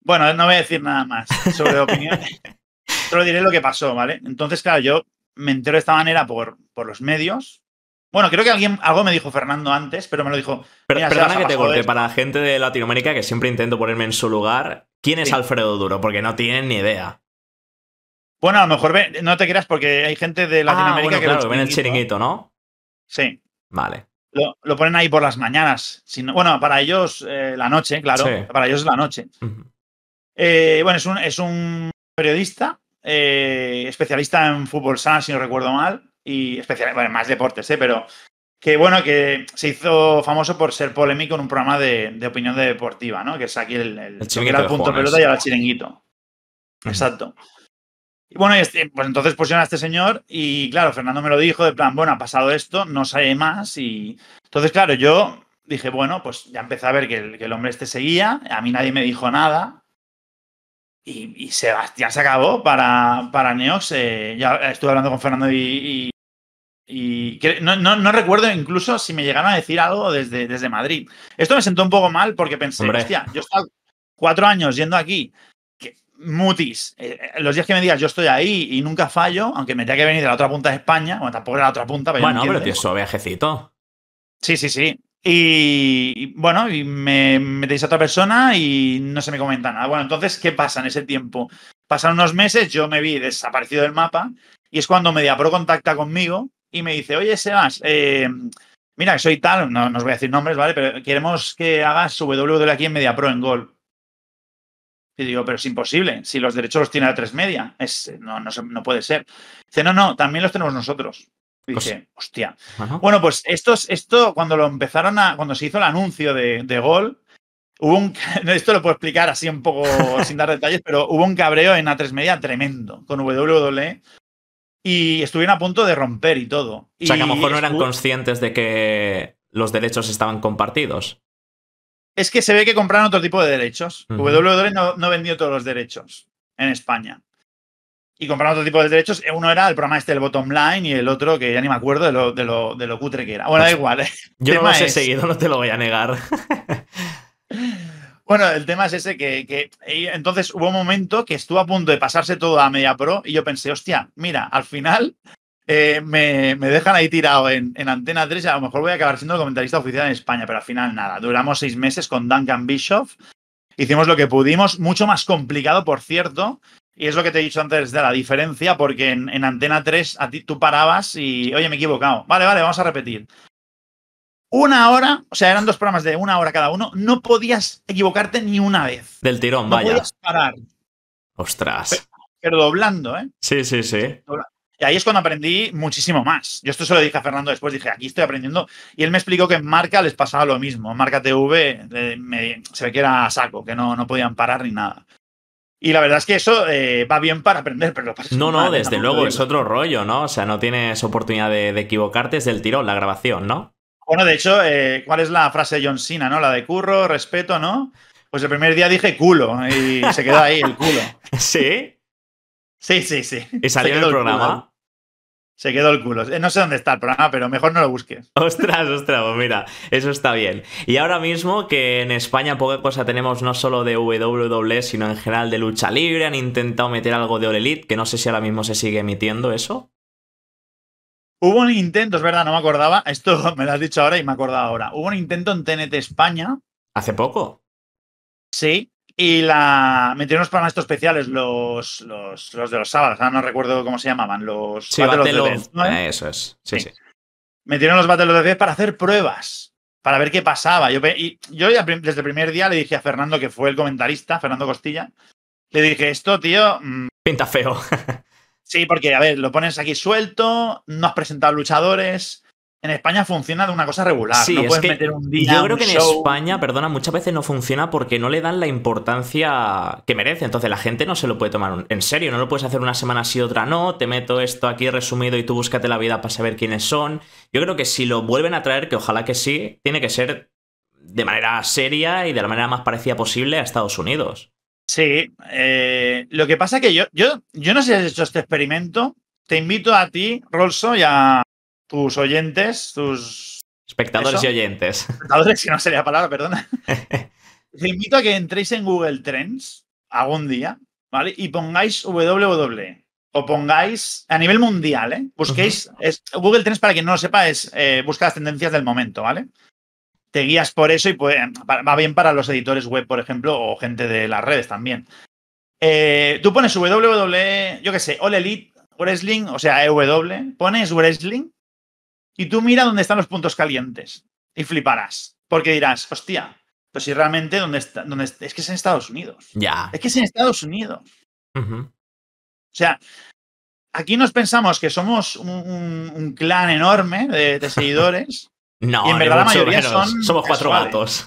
[SPEAKER 2] Bueno, no voy a decir nada más sobre opinión. Solo diré lo que pasó, ¿vale? Entonces, claro, yo me entero de esta manera por, por los medios. Bueno, creo que alguien, algo me dijo Fernando antes, pero me lo dijo.
[SPEAKER 1] perdona que te golpe, para la gente de Latinoamérica que siempre intento ponerme en su lugar, ¿quién es Alfredo Duro? Porque no tienen ni idea.
[SPEAKER 2] Bueno, a lo mejor no te quieras porque hay gente de ah, Latinoamérica que claro, ven el chiringuito,
[SPEAKER 1] ¿no? Sí. Vale.
[SPEAKER 2] Lo, ponen ahí por las mañanas. Sino, bueno, para ellos eh, la noche, claro. Para ellos es la noche. Eh, bueno, es un, es un periodista eh, especialista en fútbol sala, si no recuerdo mal, y especial, bueno, más deportes, eh, pero que bueno, que se hizo famoso por ser polémico en un programa de, opinión deportiva, ¿no? Que es aquí el, el, el punto pelota y el chiringuito. Exacto. Y bueno, este, pues entonces pusieron a este señor y claro, Fernando me lo dijo de plan, bueno, ha pasado esto, no sabe más y entonces claro, yo dije, bueno, pues ya empecé a ver que el, que el hombre este seguía, a mí nadie me dijo nada, y, Sebastián se acabó para, para Neox. Eh, ya estuve hablando con Fernando y, no, recuerdo incluso si me llegaron a decir algo desde, desde Madrid. Esto me sentó un poco mal porque pensé, hostia, yo he estado cuatro años yendo aquí, mutis. Eh, eh, los días que me digas yo estoy ahí y nunca fallo, aunque me tenga que venir de la otra punta de España, bueno, tampoco de la otra punta, pero. Bueno, pero tío,
[SPEAKER 1] viajecito. Sí, sí, sí.
[SPEAKER 2] Y bueno, y me metéis a otra persona y no se me comenta nada. Bueno, entonces, ¿qué pasa en ese tiempo? Pasan unos meses, yo me vi desaparecido del mapa y es cuando MediaPro contacta conmigo y me dice, oye, Sebas, eh, mira, que soy tal, no, os voy a decir nombres, ¿vale? Pero queremos que hagas WWE aquí en MediaPro en Gol. Y digo, pero es imposible, si los derechos los tiene la 3 media, no, no puede ser. Dice, no, no, también los tenemos nosotros. Pues Dije, hostia. Bueno, pues esto, esto cuando lo empezaron a. Cuando se hizo el anuncio de, Gol, hubo un. Esto lo puedo explicar así un poco sin dar detalles, pero hubo un cabreo en A3 Media tremendo con WWE. Y estuvieron a punto
[SPEAKER 1] de romper y todo. O sea, que a lo mejor no eran conscientes de que los derechos estaban compartidos.
[SPEAKER 2] Es que se ve que compraron otro tipo de derechos. WWE no vendió todos los derechos en España y compraron otro tipo de derechos. Eh, uno era el programa este, del Bottom Line, y el otro, que ya ni me acuerdo de lo, lo, de lo cutre que era. Bueno, da pues, igual. Eh. Yo no los he seguido, no te lo voy a negar. bueno, el tema es ese que, entonces hubo un momento que estuvo a punto de pasarse todo a Media Pro y yo pensé, hostia, mira, al final eh, me, dejan ahí tirado en, en, Antena 3 a lo mejor voy a acabar siendo el comentarista oficial en España, pero al final nada. Duramos seis meses con Duncan Bischoff, hicimos lo que pudimos, mucho más complicado, por cierto, y es lo que te he dicho antes de la diferencia, porque en, Antena 3 a ti, tú parabas y, oye, me he equivocado. Vale, vale, vamos a repetir. Una hora, o sea, eran dos programas de una hora cada uno, no podías equivocarte ni una vez.
[SPEAKER 1] Del tirón, vaya. No podías parar. Ostras. Pero,
[SPEAKER 2] doblando, ¿eh?
[SPEAKER 1] Sí, sí, sí.
[SPEAKER 2] Y ahí es cuando aprendí muchísimo más. Yo esto se lo dije a Fernando después, dije, aquí estoy aprendiendo. Y él me explicó que en Marca les pasaba lo mismo. En Marca TV eh, se ve que era saco, que no, no podían parar ni nada. Y la verdad es que eso eh, va bien para aprender, pero lo No, no, desde luego, es
[SPEAKER 1] otro rollo, ¿no? O sea, no tienes oportunidad de, equivocarte desde el tirón, la grabación, ¿no?
[SPEAKER 2] Bueno, de hecho, eh, ¿cuál es la frase de John Cena, no? La de curro, respeto, ¿no? Pues el primer día dije culo y se quedó ahí el culo. ¿Sí? Sí, sí, sí. ¿Y salió el programa? Se
[SPEAKER 1] quedó el culo. Eh, no sé dónde está el programa, pero mejor no lo busques. Ostras, ostras, pues mira, eso está bien. Y ahora mismo que en España poca cosa tenemos no solo de WWE, sino en general de lucha libre, han intentado meter algo de All que no sé si ahora mismo se sigue emitiendo eso.
[SPEAKER 2] Hubo un intento, es verdad, no me acordaba. Esto me lo has dicho ahora y me acordaba ahora. Hubo un intento en TNT España. ¿Hace poco? Sí, y la. Me unos estos especiales, los, de los sábados, no recuerdo cómo se llamaban, los sí, de Battle
[SPEAKER 1] Eso es. Sí, sí.
[SPEAKER 2] Metieron los Batelos de the para hacer pruebas, para ver qué pasaba. Yo, y yo desde el primer día le dije a Fernando, que fue el comentarista, Fernando Costilla, le dije, esto, tío.
[SPEAKER 1] Mm, Pinta feo.
[SPEAKER 2] sí, porque, a ver, lo pones aquí suelto, no has presentado luchadores en España funciona de una cosa regular. Sí, no puedes que meter un día, Yo creo que en
[SPEAKER 1] España, perdona, muchas veces no funciona porque no le dan la importancia que merece. Entonces la gente no se lo puede tomar en serio. No lo puedes hacer una semana sí, otra no. Te meto esto aquí resumido y tú búscate la vida para saber quiénes son. Yo creo que si lo vuelven a traer, que ojalá que sí, tiene que ser de manera seria y de la manera más parecida posible a Estados Unidos. Sí, eh, lo que pasa es que yo, yo, yo no sé si has hecho este experimento. Te invito a ti, Rolso,
[SPEAKER 2] y a, tus oyentes, tus...
[SPEAKER 1] Espectadores y oyentes. Espectadores,
[SPEAKER 2] que no sería palabra, perdona. Te invito a que entréis en Google Trends algún día, ¿vale? Y pongáis www e. o pongáis a nivel mundial, ¿eh? Busquéis, Google Trends, para quien no lo sepa, es eh, busca las tendencias del momento, ¿vale? Te guías por eso y pues, va bien para los editores web, por ejemplo, o gente de las redes también. Eh, tú pones www, e, yo qué sé, All Elite Wrestling, o sea, EW, pones Wrestling y tú mira dónde están los puntos calientes y fliparás, porque dirás, hostia, pues si realmente dónde dónde es que es en Estados Unidos. Ya. Es que es en Estados Unidos. O sea, aquí nos pensamos que somos un, clan enorme de, seguidores. no, y en verdad la mayoría son. Somos cuatro gatos.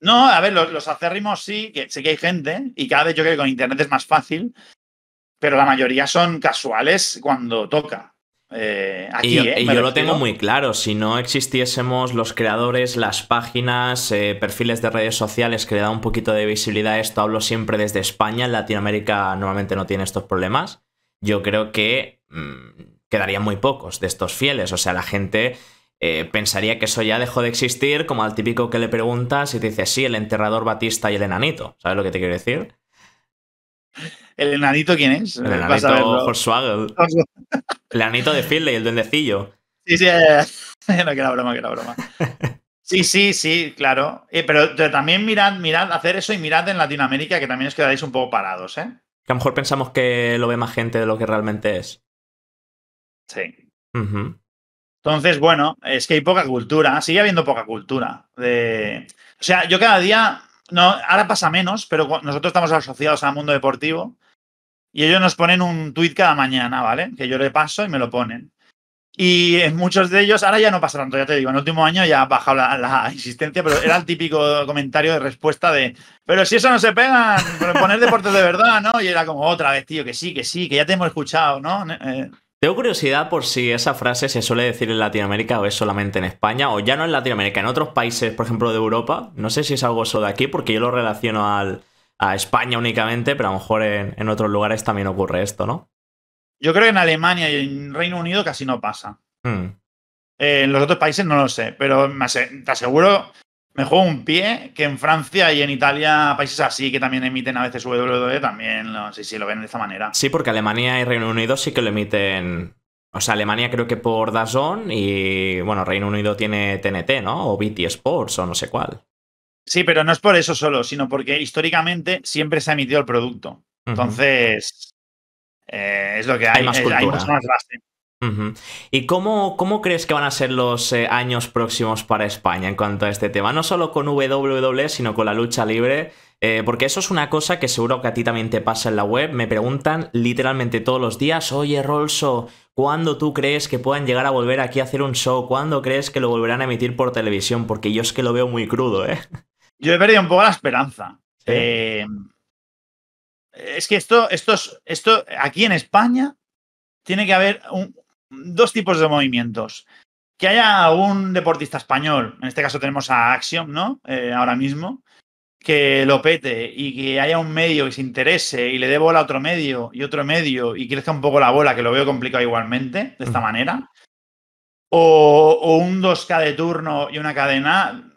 [SPEAKER 2] No, a ver, los, los, acérrimos sí, que sé que hay gente, y cada vez yo creo que con internet es más fácil, pero la mayoría son casuales cuando toca. Eh, y ¿eh? yo, lo tengo muy
[SPEAKER 1] claro, si no existiésemos los creadores, las páginas, eh, perfiles de redes sociales que le da un poquito de visibilidad a esto, hablo siempre desde España, en Latinoamérica normalmente no tiene estos problemas, yo creo que mm, quedarían muy pocos de estos fieles, o sea, la gente pensaría que eso ya dejó de existir, como al típico que le preguntas y te dice, sí, el enterrador Batista y el enanito, ¿sabes lo que te quiero decir?
[SPEAKER 2] ¿El enanito quién es? El enanito de
[SPEAKER 1] el enanito de el duendecillo.
[SPEAKER 2] Sí, sí, no, que era broma, que era broma. Sí, sí, sí, claro. Eh, pero, también mirad, mirad, hacer eso y mirad en Latinoamérica, que también os quedáis un poco parados, ¿eh?
[SPEAKER 1] Que a lo mejor pensamos que lo ve más gente de lo que realmente es.
[SPEAKER 2] Sí. Entonces, bueno, es que hay poca cultura, sigue habiendo poca cultura. O sea, yo cada día, no, ahora pasa menos, pero nosotros estamos asociados al mundo deportivo y ellos nos ponen un tweet cada mañana, ¿vale? Que yo le paso y me lo ponen. Y muchos de ellos, ahora ya no pasa tanto, ya te digo, en el último año ya ha bajado la, insistencia, pero era el típico comentario de respuesta de, pero si eso no se pega, poner deportes de verdad, ¿no? Y era como otra vez, tío, que sí, que sí, que ya te hemos escuchado, ¿no? Eh.
[SPEAKER 1] tengo curiosidad por si esa frase se suele decir en Latinoamérica o es solamente en España, o ya no en Latinoamérica, en otros países, por ejemplo, de Europa. No sé si es algo eso de aquí, porque yo lo relaciono al, a España únicamente, pero a lo mejor en, otros lugares también ocurre esto, ¿no? Yo creo que en Alemania y en Reino Unido casi no pasa. Hmm. Eh, en
[SPEAKER 2] los otros países no lo sé, pero te aseguro, me juego un pie que en Francia y en Italia, países así que también emiten a veces WWE, también lo, sí, sí, lo ven de esa manera.
[SPEAKER 1] Sí, porque Alemania y Reino Unido sí que lo emiten. O sea, Alemania creo que por Dazón y bueno, Reino Unido tiene TNT, ¿no? O BT Sports o no sé cuál. Sí, pero no es por eso solo, sino porque históricamente siempre se ha emitido el producto.
[SPEAKER 2] Entonces, eh, es lo que hay. más cultura.
[SPEAKER 1] ¿Y cómo, cómo, crees que van a ser los eh, años próximos para España en cuanto a este tema? No solo con WWE, sino con la lucha libre. Eh, porque eso es una cosa que seguro que a ti también te pasa en la web. Me preguntan literalmente todos los días, oye Rolso, ¿cuándo tú crees que puedan llegar a volver aquí a hacer un show? ¿Cuándo crees que lo volverán a emitir por televisión? Porque yo es que lo veo muy crudo, ¿eh? Yo he perdido un poco la esperanza. Eh,
[SPEAKER 2] es que esto, esto, esto, aquí en España tiene que haber dos tipos de movimientos. Que haya un deportista español, en este caso tenemos a Axiom, ¿no? Eh, ahora mismo, que lo pete y que haya un medio que se interese y le dé bola a otro medio y otro medio y crezca un poco la bola, que lo veo complicado igualmente, de esta manera. O, o un 2K de turno y una cadena,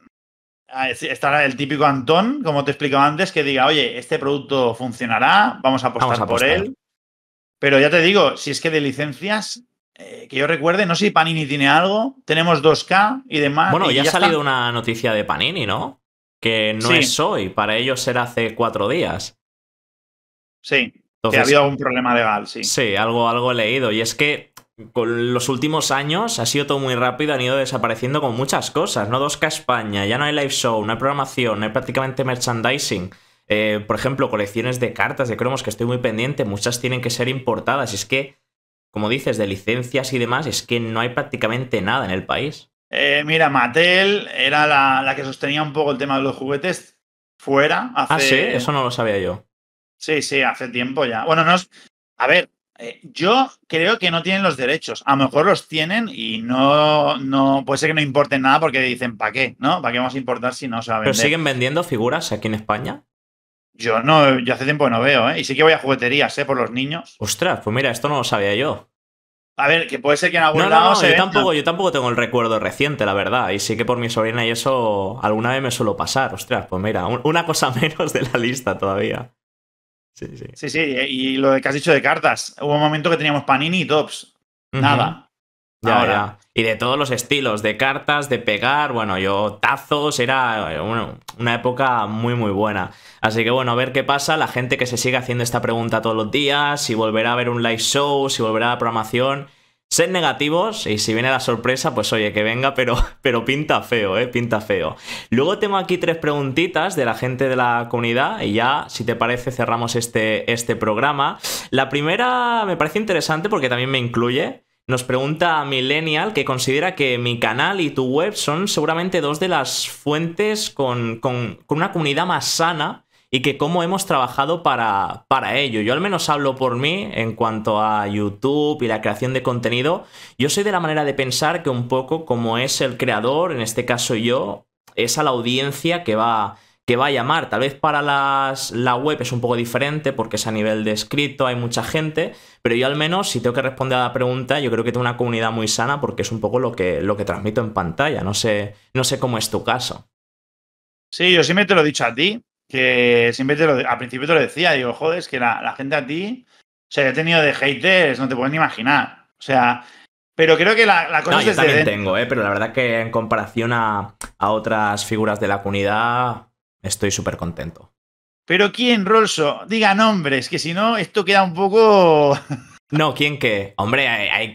[SPEAKER 2] Ah, estará el típico Antón, como te explicaba antes, que diga, oye, este producto funcionará,
[SPEAKER 1] vamos a apostar, por él.
[SPEAKER 2] Pero ya te digo, si es que de licencias, eh, que yo recuerde, no sé si Panini tiene algo, tenemos 2K y demás. Bueno, ya, ha salido
[SPEAKER 1] una noticia de Panini, ¿no? Que no es hoy, para ellos era hace cuatro días. Sí. que había algún problema legal, sí. Sí, algo, algo leído. Y es que con los últimos años ha sido todo muy rápido, han ido desapareciendo con muchas cosas, ¿no? 2K España, ya no hay live show, no hay programación, no hay prácticamente merchandising. Eh, por ejemplo, colecciones de cartas, de cromos, que estoy muy pendiente, muchas tienen que ser importadas. Y es que, como dices, de licencias y demás, es que no hay prácticamente nada en el país.
[SPEAKER 2] Eh, mira, Mattel era la, que sostenía un poco el tema de los juguetes fuera. Ah, sí, eso no
[SPEAKER 1] lo sabía yo.
[SPEAKER 2] Sí, sí, hace tiempo ya. Bueno, no es... A ver, eh, yo creo que no tienen los derechos. A lo mejor los tienen y no, no puede ser que no importen nada porque dicen, ¿para qué? ¿No? ¿Para qué vamos a importar si no se vender? ¿Pero siguen
[SPEAKER 1] vendiendo figuras aquí en España?
[SPEAKER 2] Yo no, yo hace tiempo que no veo, ¿eh? Y sí que voy a jugueterías, ¿eh? Por los niños.
[SPEAKER 1] Ostras, pues mira, esto no lo sabía yo.
[SPEAKER 2] A ver, que puede ser que en algún no, lado no, no, yo tampoco,
[SPEAKER 1] yo tampoco tengo el recuerdo reciente, la verdad. Y sí que por mi sobrina y eso alguna vez me suelo pasar. Ostras, pues mira, una cosa menos de la lista todavía.
[SPEAKER 2] Sí, sí. Y lo que has dicho de cartas. Hubo un momento que teníamos Panini y Tops. Nada. ya, Ya.
[SPEAKER 1] Y de todos los estilos, de cartas, de pegar, bueno, yo tazos, era eh, una época muy, muy buena. Así que bueno, a ver qué pasa, la gente que se sigue haciendo esta pregunta todos los días, si volverá a ver un live show, si volverá a la programación. Sed negativos y si viene la sorpresa, pues oye, que venga, pero, pero pinta feo, ¿eh? Pinta feo. Luego tengo aquí tres preguntitas de la gente de la comunidad y ya, si te parece, cerramos este, este programa. La primera me parece interesante porque también me incluye. Nos pregunta Millennial que considera que mi canal y tu web son seguramente dos de las fuentes con, con una comunidad más sana y que cómo hemos trabajado para, para ello. Yo al menos hablo por mí en cuanto a YouTube y la creación de contenido. Yo soy de la manera de pensar que un poco como es el creador, en este caso yo, es a la audiencia que va que va a llamar. Tal vez para la web es un poco diferente porque es a nivel de escrito, hay mucha gente, pero yo al menos, si tengo que responder a la pregunta, yo creo que tengo una comunidad muy sana porque es un poco lo que, lo que transmito en pantalla. No sé, no sé cómo es tu caso.
[SPEAKER 2] Sí, yo siempre te lo he dicho a ti, que siempre te al principio te lo decía, digo, joder, es que la, gente a ti, se sea, tenido de haters, no te pueden imaginar. O sea, pero creo que la, la cosa no, yo también tengo,
[SPEAKER 1] ¿eh? pero la verdad que en comparación a, a otras figuras de la comunidad, estoy súper contento. Pero quién, Rolso, diga nombres, que si no, esto queda un poco. No, ¿quién qué? Hombre,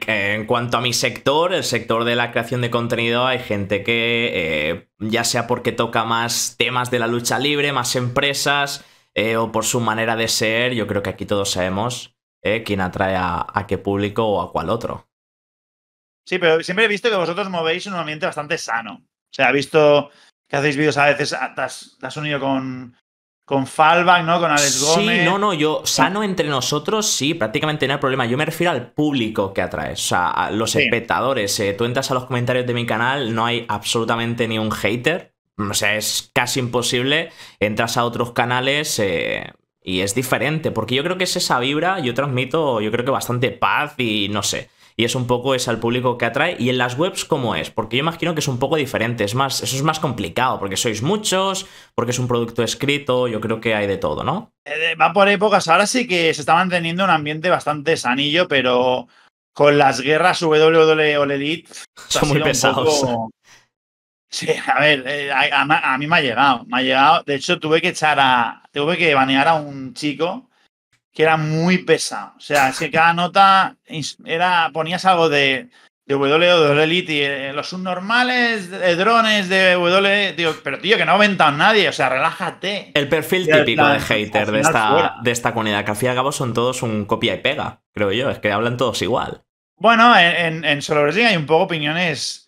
[SPEAKER 1] en cuanto a mi sector, el sector de la creación de contenido, hay gente que, eh, ya sea porque toca más temas de la lucha libre, más empresas, eh, o por su manera de ser, yo creo que aquí todos sabemos eh, quién atrae a, qué público o a cuál otro.
[SPEAKER 2] Sí, pero siempre he visto que vosotros movéis un ambiente bastante sano.
[SPEAKER 1] O sea, he visto que hacéis vídeos
[SPEAKER 2] a veces, ah, te has unido con, con Falba, ¿no? Con Alex Gómez. Sí, no,
[SPEAKER 1] no, yo sano entre nosotros, sí, prácticamente no hay problema. Yo me refiero al público que atraes, o sea, a los espectadores. Eh, tú entras a los comentarios de mi canal, no hay absolutamente ni un hater. O sea, es casi imposible. Entras a otros canales eh, y es diferente, porque yo creo que es esa vibra, yo transmito, yo creo que bastante paz y no sé y es un poco es al público que atrae. ¿Y en las webs cómo es? Porque yo imagino que es un poco diferente, es más, eso es más complicado, porque sois muchos, porque es un producto escrito, yo creo que hay de todo, ¿no?
[SPEAKER 2] Eh, va por épocas, ahora sí que se está manteniendo un ambiente bastante sanillo, pero con las guerras WWE o Elite... Son muy pesados. Sí, a ver, eh, a, mí me ha llegado, me ha llegado. De hecho, tuve que echar a, tuve que banear a un chico que era muy pesado. O sea, es que cada nota era, ponías algo de, de W o de Elite, eh,
[SPEAKER 1] los subnormales, de eh,
[SPEAKER 2] drones de W, pero tío, que no ha aventado nadie, o sea, relájate.
[SPEAKER 1] El perfil típico de hater de esta, de esta comunidad, que al fin y al cabo son todos un copia y pega, creo yo, es que hablan todos igual.
[SPEAKER 2] Bueno, en, en, Solo hay un poco opiniones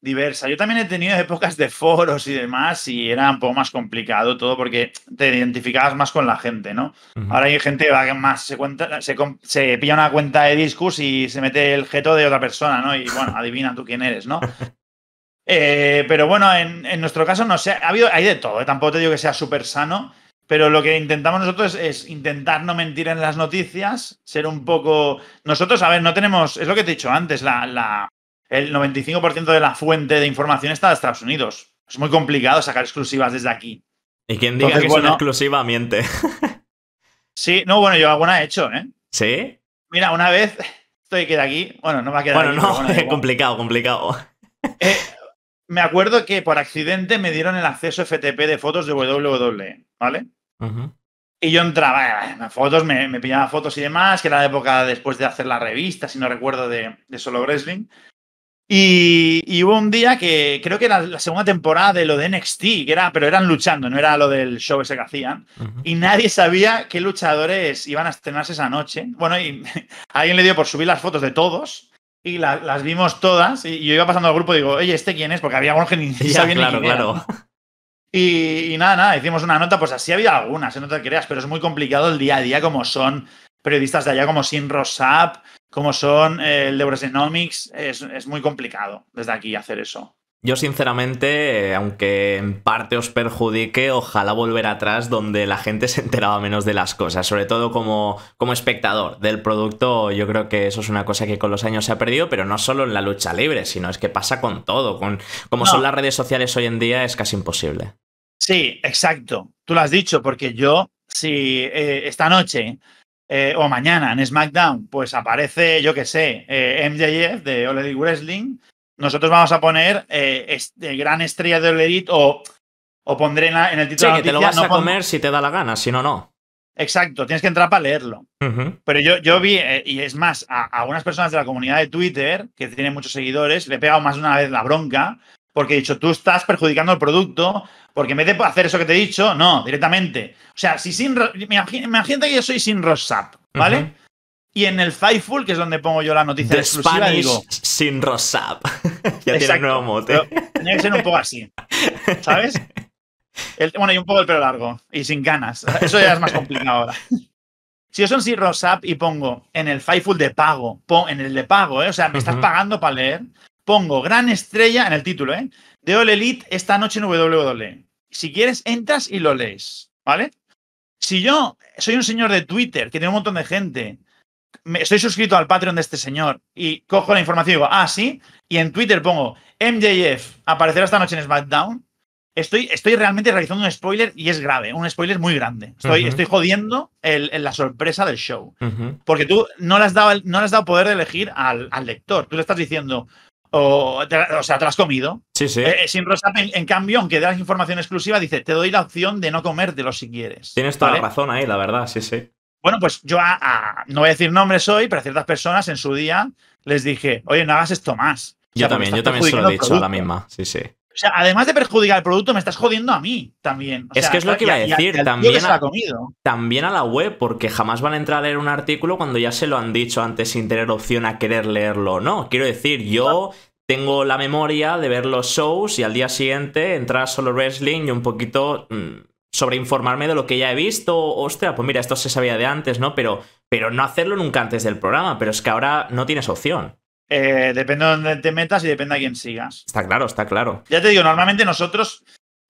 [SPEAKER 2] diversa. Yo también he tenido épocas de foros y demás y era un poco más complicado todo porque te identificabas más con la gente, ¿no? Ahora hay gente que más se, cuenta, se, pilla una cuenta de discus y se mete el jeto de otra persona, ¿no? Y bueno, adivina tú quién eres, ¿no? Eh, pero bueno, en, nuestro caso no sé, ha habido, hay de todo, ¿eh? tampoco te digo que sea súper sano, pero lo que intentamos nosotros es, intentar no mentir en las noticias, ser un poco... Nosotros, a ver, no tenemos, es lo que te he dicho antes, la, la el 95% de la fuente de información está de Estados Unidos. Es muy complicado sacar exclusivas desde aquí.
[SPEAKER 1] Y quien diga que bueno, es una exclusiva miente.
[SPEAKER 2] sí, no, bueno, yo alguna he hecho, ¿eh? ¿Sí? Mira, una vez estoy queda aquí. Bueno, no me ha quedado. Bueno, no,
[SPEAKER 1] complicado, complicado. Eh,
[SPEAKER 2] me acuerdo que por accidente me dieron el acceso FTP de fotos de WWE, ¿vale? Y yo entraba, eh, en fotos, me, pillaba fotos y demás, que era la época después de hacer la revista, si no recuerdo, de Solo Wrestling. Y, hubo un día que creo que era la segunda temporada de lo de NXT, que era, pero eran luchando, no era lo del show ese que hacían. Y nadie sabía qué luchadores iban a estrenarse esa noche. Bueno, y alguien le dio por subir las fotos de todos. Y las vimos todas. Y yo iba pasando al grupo y digo, oye, ¿este quién es? Porque había un que ni claro, claro. Y, y, nada, nada, hicimos una nota, pues así había algunas, ¿eh? no te creas, pero es muy complicado el día a día como son periodistas de allá como Sin Rosap, como son eh, el de es, muy complicado desde aquí hacer eso.
[SPEAKER 1] Yo sinceramente, eh, aunque en parte os perjudique, ojalá volver atrás donde la gente se enteraba menos de las cosas, sobre todo como, como espectador del producto, yo creo que eso es una cosa que con los años se ha perdido, pero no solo en la lucha libre, sino es que pasa con todo, con como son las redes sociales hoy en día es casi imposible.
[SPEAKER 2] Sí, exacto, tú lo has dicho, porque yo, si eh, esta noche eh, o mañana en SmackDown, pues aparece, yo que sé, eh, MJF de All Elite Wrestling, nosotros vamos a poner eh, gran estrella de All Elite o, pondré en, el título de la que te lo vas a comer
[SPEAKER 1] si te da la gana, si no, no.
[SPEAKER 2] Exacto, tienes que entrar para leerlo. Pero yo, vi, y es más, a, a algunas personas de la comunidad de Twitter, que tienen muchos seguidores, le he pegado más de una vez la bronca, porque he dicho, tú estás perjudicando el producto, porque en vez de hacer eso que te he dicho, no, directamente. O sea, si sin imagínate que yo soy sin Rossap, ¿vale? Y en el fireful que es donde pongo yo la noticia exclusiva, digo.
[SPEAKER 1] Sin Rossap. ya tiene un nuevo mote.
[SPEAKER 2] Tiene que ser un poco así. ¿Sabes? bueno, y un poco el pelo largo. Y sin ganas. Eso ya es más complicado ahora. Si yo son sin Rossap y pongo en el Fiful de pago, en el de pago, ¿eh? o sea, me estás pagando para leer, Pongo gran estrella en el título, ¿eh? De All Elite esta noche en WWE. Si quieres, entras y lo lees, ¿vale? Si yo soy un señor de Twitter que tiene un montón de gente, me, estoy suscrito al Patreon de este señor y cojo la información y digo, ah, sí, y en Twitter pongo MJF aparecerá esta noche en SmackDown, estoy, estoy realmente realizando un spoiler y es grave, un spoiler muy grande. Estoy, estoy jodiendo el, la sorpresa del show. Porque tú no le, has dado, no has dado poder de elegir al, lector. Tú le estás diciendo, o, sea, te lo has comido. Sí, sí. Eh, eh, sin en, cambio, aunque das información exclusiva, dice, te doy la opción de no comer comértelo si quieres.
[SPEAKER 1] Tienes toda la razón ahí, la verdad, sí, sí. Bueno, pues
[SPEAKER 2] yo no voy a decir nombres hoy, pero a ciertas personas en su día les dije, oye, no hagas esto más. Yo también, yo también se lo he dicho a la
[SPEAKER 1] misma, sí, sí.
[SPEAKER 2] O sea, además de perjudicar el producto, me estás jodiendo a mí también. es que es lo que iba a decir.
[SPEAKER 1] también, a, la web, porque jamás van a entrar a leer un artículo cuando ya se lo han dicho antes sin tener opción a querer leerlo. o No, quiero decir, yo tengo la memoria de ver los shows y al día siguiente entrar a solo wrestling y un poquito mm, sobreinformarme sobre informarme de lo que ya he visto. hostia, pues mira, esto se sabía de antes, ¿no? Pero, pero no hacerlo nunca antes del programa. Pero es que ahora no tienes opción.
[SPEAKER 2] Eh, depende de dónde te metas y depende a quién sigas.
[SPEAKER 1] Está claro, está claro.
[SPEAKER 2] Ya te digo, normalmente nosotros,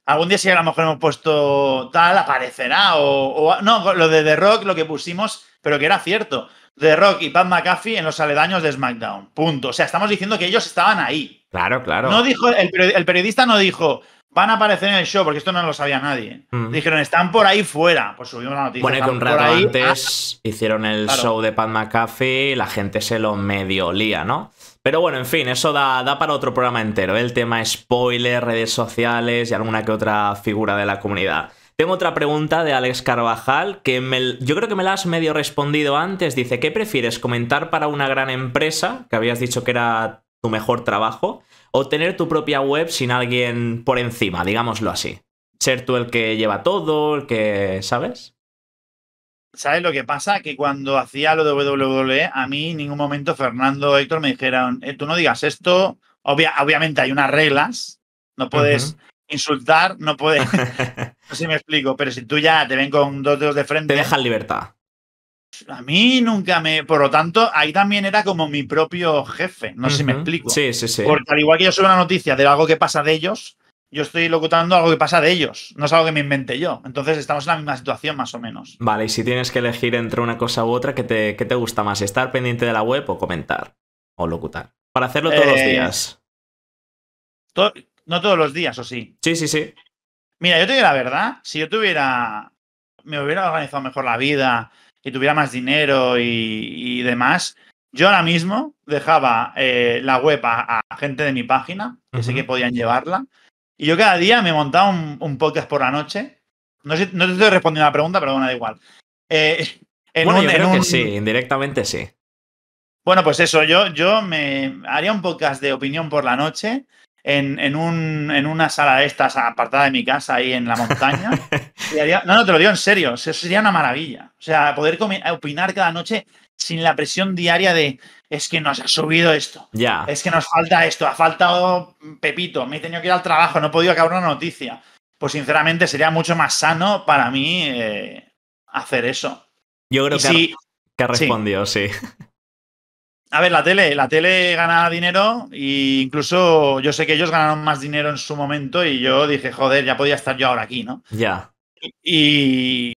[SPEAKER 2] algún día si a lo mejor hemos puesto tal, aparecerá. O, no, lo de The Rock, lo que pusimos, pero que era cierto. The Rock y Pat McAfee en los aledaños de SmackDown. Punto. O sea, estamos diciendo que ellos estaban ahí.
[SPEAKER 1] Claro, claro. No
[SPEAKER 2] dijo, el periodista no dijo, van a aparecer en el show, porque esto no lo sabía nadie. Mm. Dijeron, están por ahí fuera. Pues subimos la noticia. Bueno, que un rato antes
[SPEAKER 1] ah. hicieron el show de Pat McAfee, la gente se lo medio olía, ¿no? Pero bueno, en fin, eso da, para otro programa entero. ¿eh? El tema spoiler, redes sociales y alguna que otra figura de la comunidad. Tengo otra pregunta de Alex Carvajal que me, yo creo que me la has medio respondido antes. Dice, ¿qué prefieres? ¿Comentar para una gran empresa, que habías dicho que era tu mejor trabajo? o tener tu propia web sin alguien por encima, digámoslo así. Ser tú el que lleva todo, el que, ¿sabes? ¿Sabes lo que pasa?
[SPEAKER 2] Que cuando hacía lo de WWE, a mí en ningún momento Fernando o Héctor me dijeron, eh, tú no digas esto, obviamente hay unas reglas, no puedes insultar, no puedes... no sé si me explico, pero si tú ya te ven con dos dedos de frente... Te dejan libertad a mí nunca me. Por lo tanto, ahí también era como mi propio jefe. No sé si me explico.
[SPEAKER 1] Sí, sí, sí. Porque
[SPEAKER 2] al igual que yo soy una noticia de algo que pasa de ellos, yo estoy locutando algo que pasa de ellos. No es algo que me invente yo. Entonces estamos en la misma situación, más o menos.
[SPEAKER 1] Vale, y si tienes que elegir entre una cosa u otra, ¿qué te, gusta más? ¿Estar pendiente de la web o comentar? O locutar. Para hacerlo todos los eh, días.
[SPEAKER 2] no todos los días, ¿o sí? Sí, sí, sí. Mira, yo te digo la verdad. Si yo tuviera. Me hubiera organizado mejor la vida y tuviera más dinero y, demás, yo ahora mismo dejaba eh, la web a, gente de mi página, que sé que podían llevarla, y yo cada día me montaba un, un podcast por la noche. No, sé, no te estoy respondiendo a la pregunta, pero bueno, da igual. Eh, bueno, sí,
[SPEAKER 1] indirectamente sí.
[SPEAKER 2] Bueno, pues eso, yo, yo me haría un podcast de opinión por la noche en, una sala de estas apartada de mi casa ahí en la montaña. no, no, te lo digo en serio, sería una maravilla. O sea, poder opinar cada noche sin la presión diaria de es que nos ha subido esto, ya. es que nos falta esto, ha faltado Pepito, me he tenido que ir al trabajo, no he podido acabar una noticia. Pues sinceramente sería mucho más sano para mí eh, hacer eso.
[SPEAKER 1] Yo creo que, que respondió, sí.
[SPEAKER 2] A ver, la tele, la tele gana dinero e incluso yo sé que ellos ganaron más dinero en su momento y yo dije, joder, ya podía estar yo ahora aquí, ¿no? Ya. Y,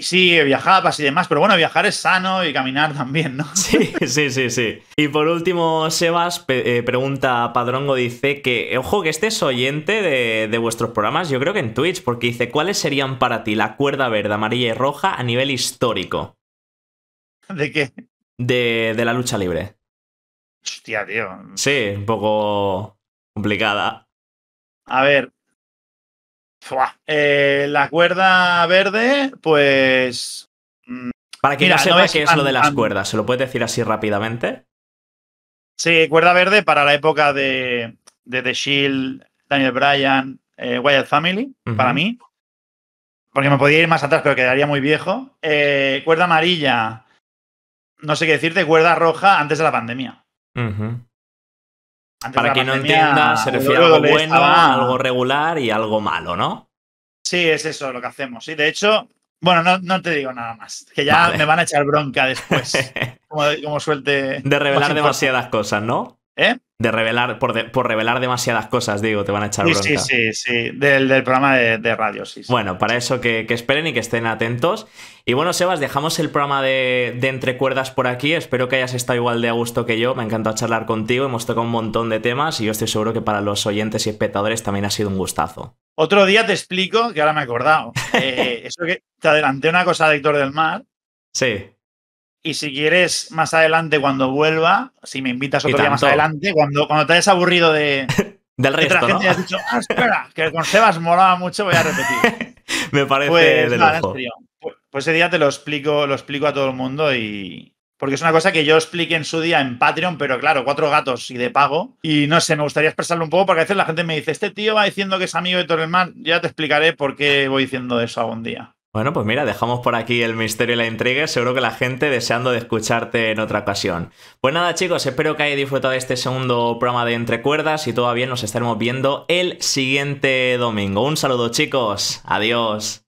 [SPEAKER 2] sí, viajaba y demás, pero bueno, viajar es sano y caminar también, ¿no?
[SPEAKER 1] Sí, sí, sí, sí. Y por último, Sebas eh, pregunta a Padrongo, dice que, eh, ojo, que este es oyente de, de, vuestros programas, yo creo que en Twitch, porque dice, ¿cuáles serían para ti la cuerda verde, amarilla y roja a nivel histórico? ¿De qué? de, de la lucha libre. Hostia, tío. Sí, un poco complicada. A ver.
[SPEAKER 2] Eh, la cuerda verde, pues. Mm, para que no sepa qué es lo de las cuerdas,
[SPEAKER 1] ¿se lo puedes decir así rápidamente?
[SPEAKER 2] Sí, cuerda verde para la época de, The Shield, Daniel Bryan, eh, Family, para mí. Porque me podía ir más atrás, pero quedaría muy viejo. Eh, cuerda amarilla
[SPEAKER 1] no sé qué decirte,
[SPEAKER 2] cuerda roja antes de la pandemia.
[SPEAKER 1] Para quien no entienda, se refiere a algo bueno, algo regular y algo malo, ¿no?
[SPEAKER 2] Sí, es eso lo que hacemos. Y de hecho, bueno, no, no te digo nada más, que ya me van a echar
[SPEAKER 1] bronca después,
[SPEAKER 2] como suelte.
[SPEAKER 1] De revelar demasiadas cosas, ¿no? ¿Eh? De revelar, por, por, revelar demasiadas cosas, digo, te van a echar bronca. Sí, sí, sí, del, del programa de, radio, sí, Bueno, para eso que, esperen y que estén atentos. Y bueno, Sebas, dejamos el programa de, de Entre Cuerdas por aquí. Espero que hayas estado igual de a gusto que yo. Me ha encantado charlar contigo, hemos tocado un montón de temas y yo estoy seguro que para los oyentes y espectadores también ha sido un gustazo.
[SPEAKER 2] Otro día te explico, que ahora me he acordado. Eh, eso que te adelanté una cosa de Héctor del Mar. Sí. Y si quieres, más adelante, cuando vuelva, si me invitas otro día más adelante, cuando, cuando te hayas aburrido de.
[SPEAKER 1] Del resto. Otra gente gente has
[SPEAKER 2] dicho, ah, espera, que con Sebas molaba mucho, voy a repetir. me parece pues, de pues, pues, ese día te lo explico, lo explico a todo el mundo y, porque es una cosa que yo expliqué en su día en Patreon, pero claro, cuatro gatos y de pago. Y no sé, me gustaría expresarlo un poco porque a veces la gente me dice, este tío va diciendo que es amigo de Torrelman,
[SPEAKER 1] ya te explicaré por qué voy diciendo eso algún día. Bueno, pues mira, dejamos por aquí el misterio y la intriga. Seguro que la gente deseando de escucharte en otra ocasión. Pues nada, chicos, espero que hayáis disfrutado de este segundo programa de Entre Cuerdas y todavía nos estaremos viendo el siguiente domingo. Un saludo, chicos. Adiós.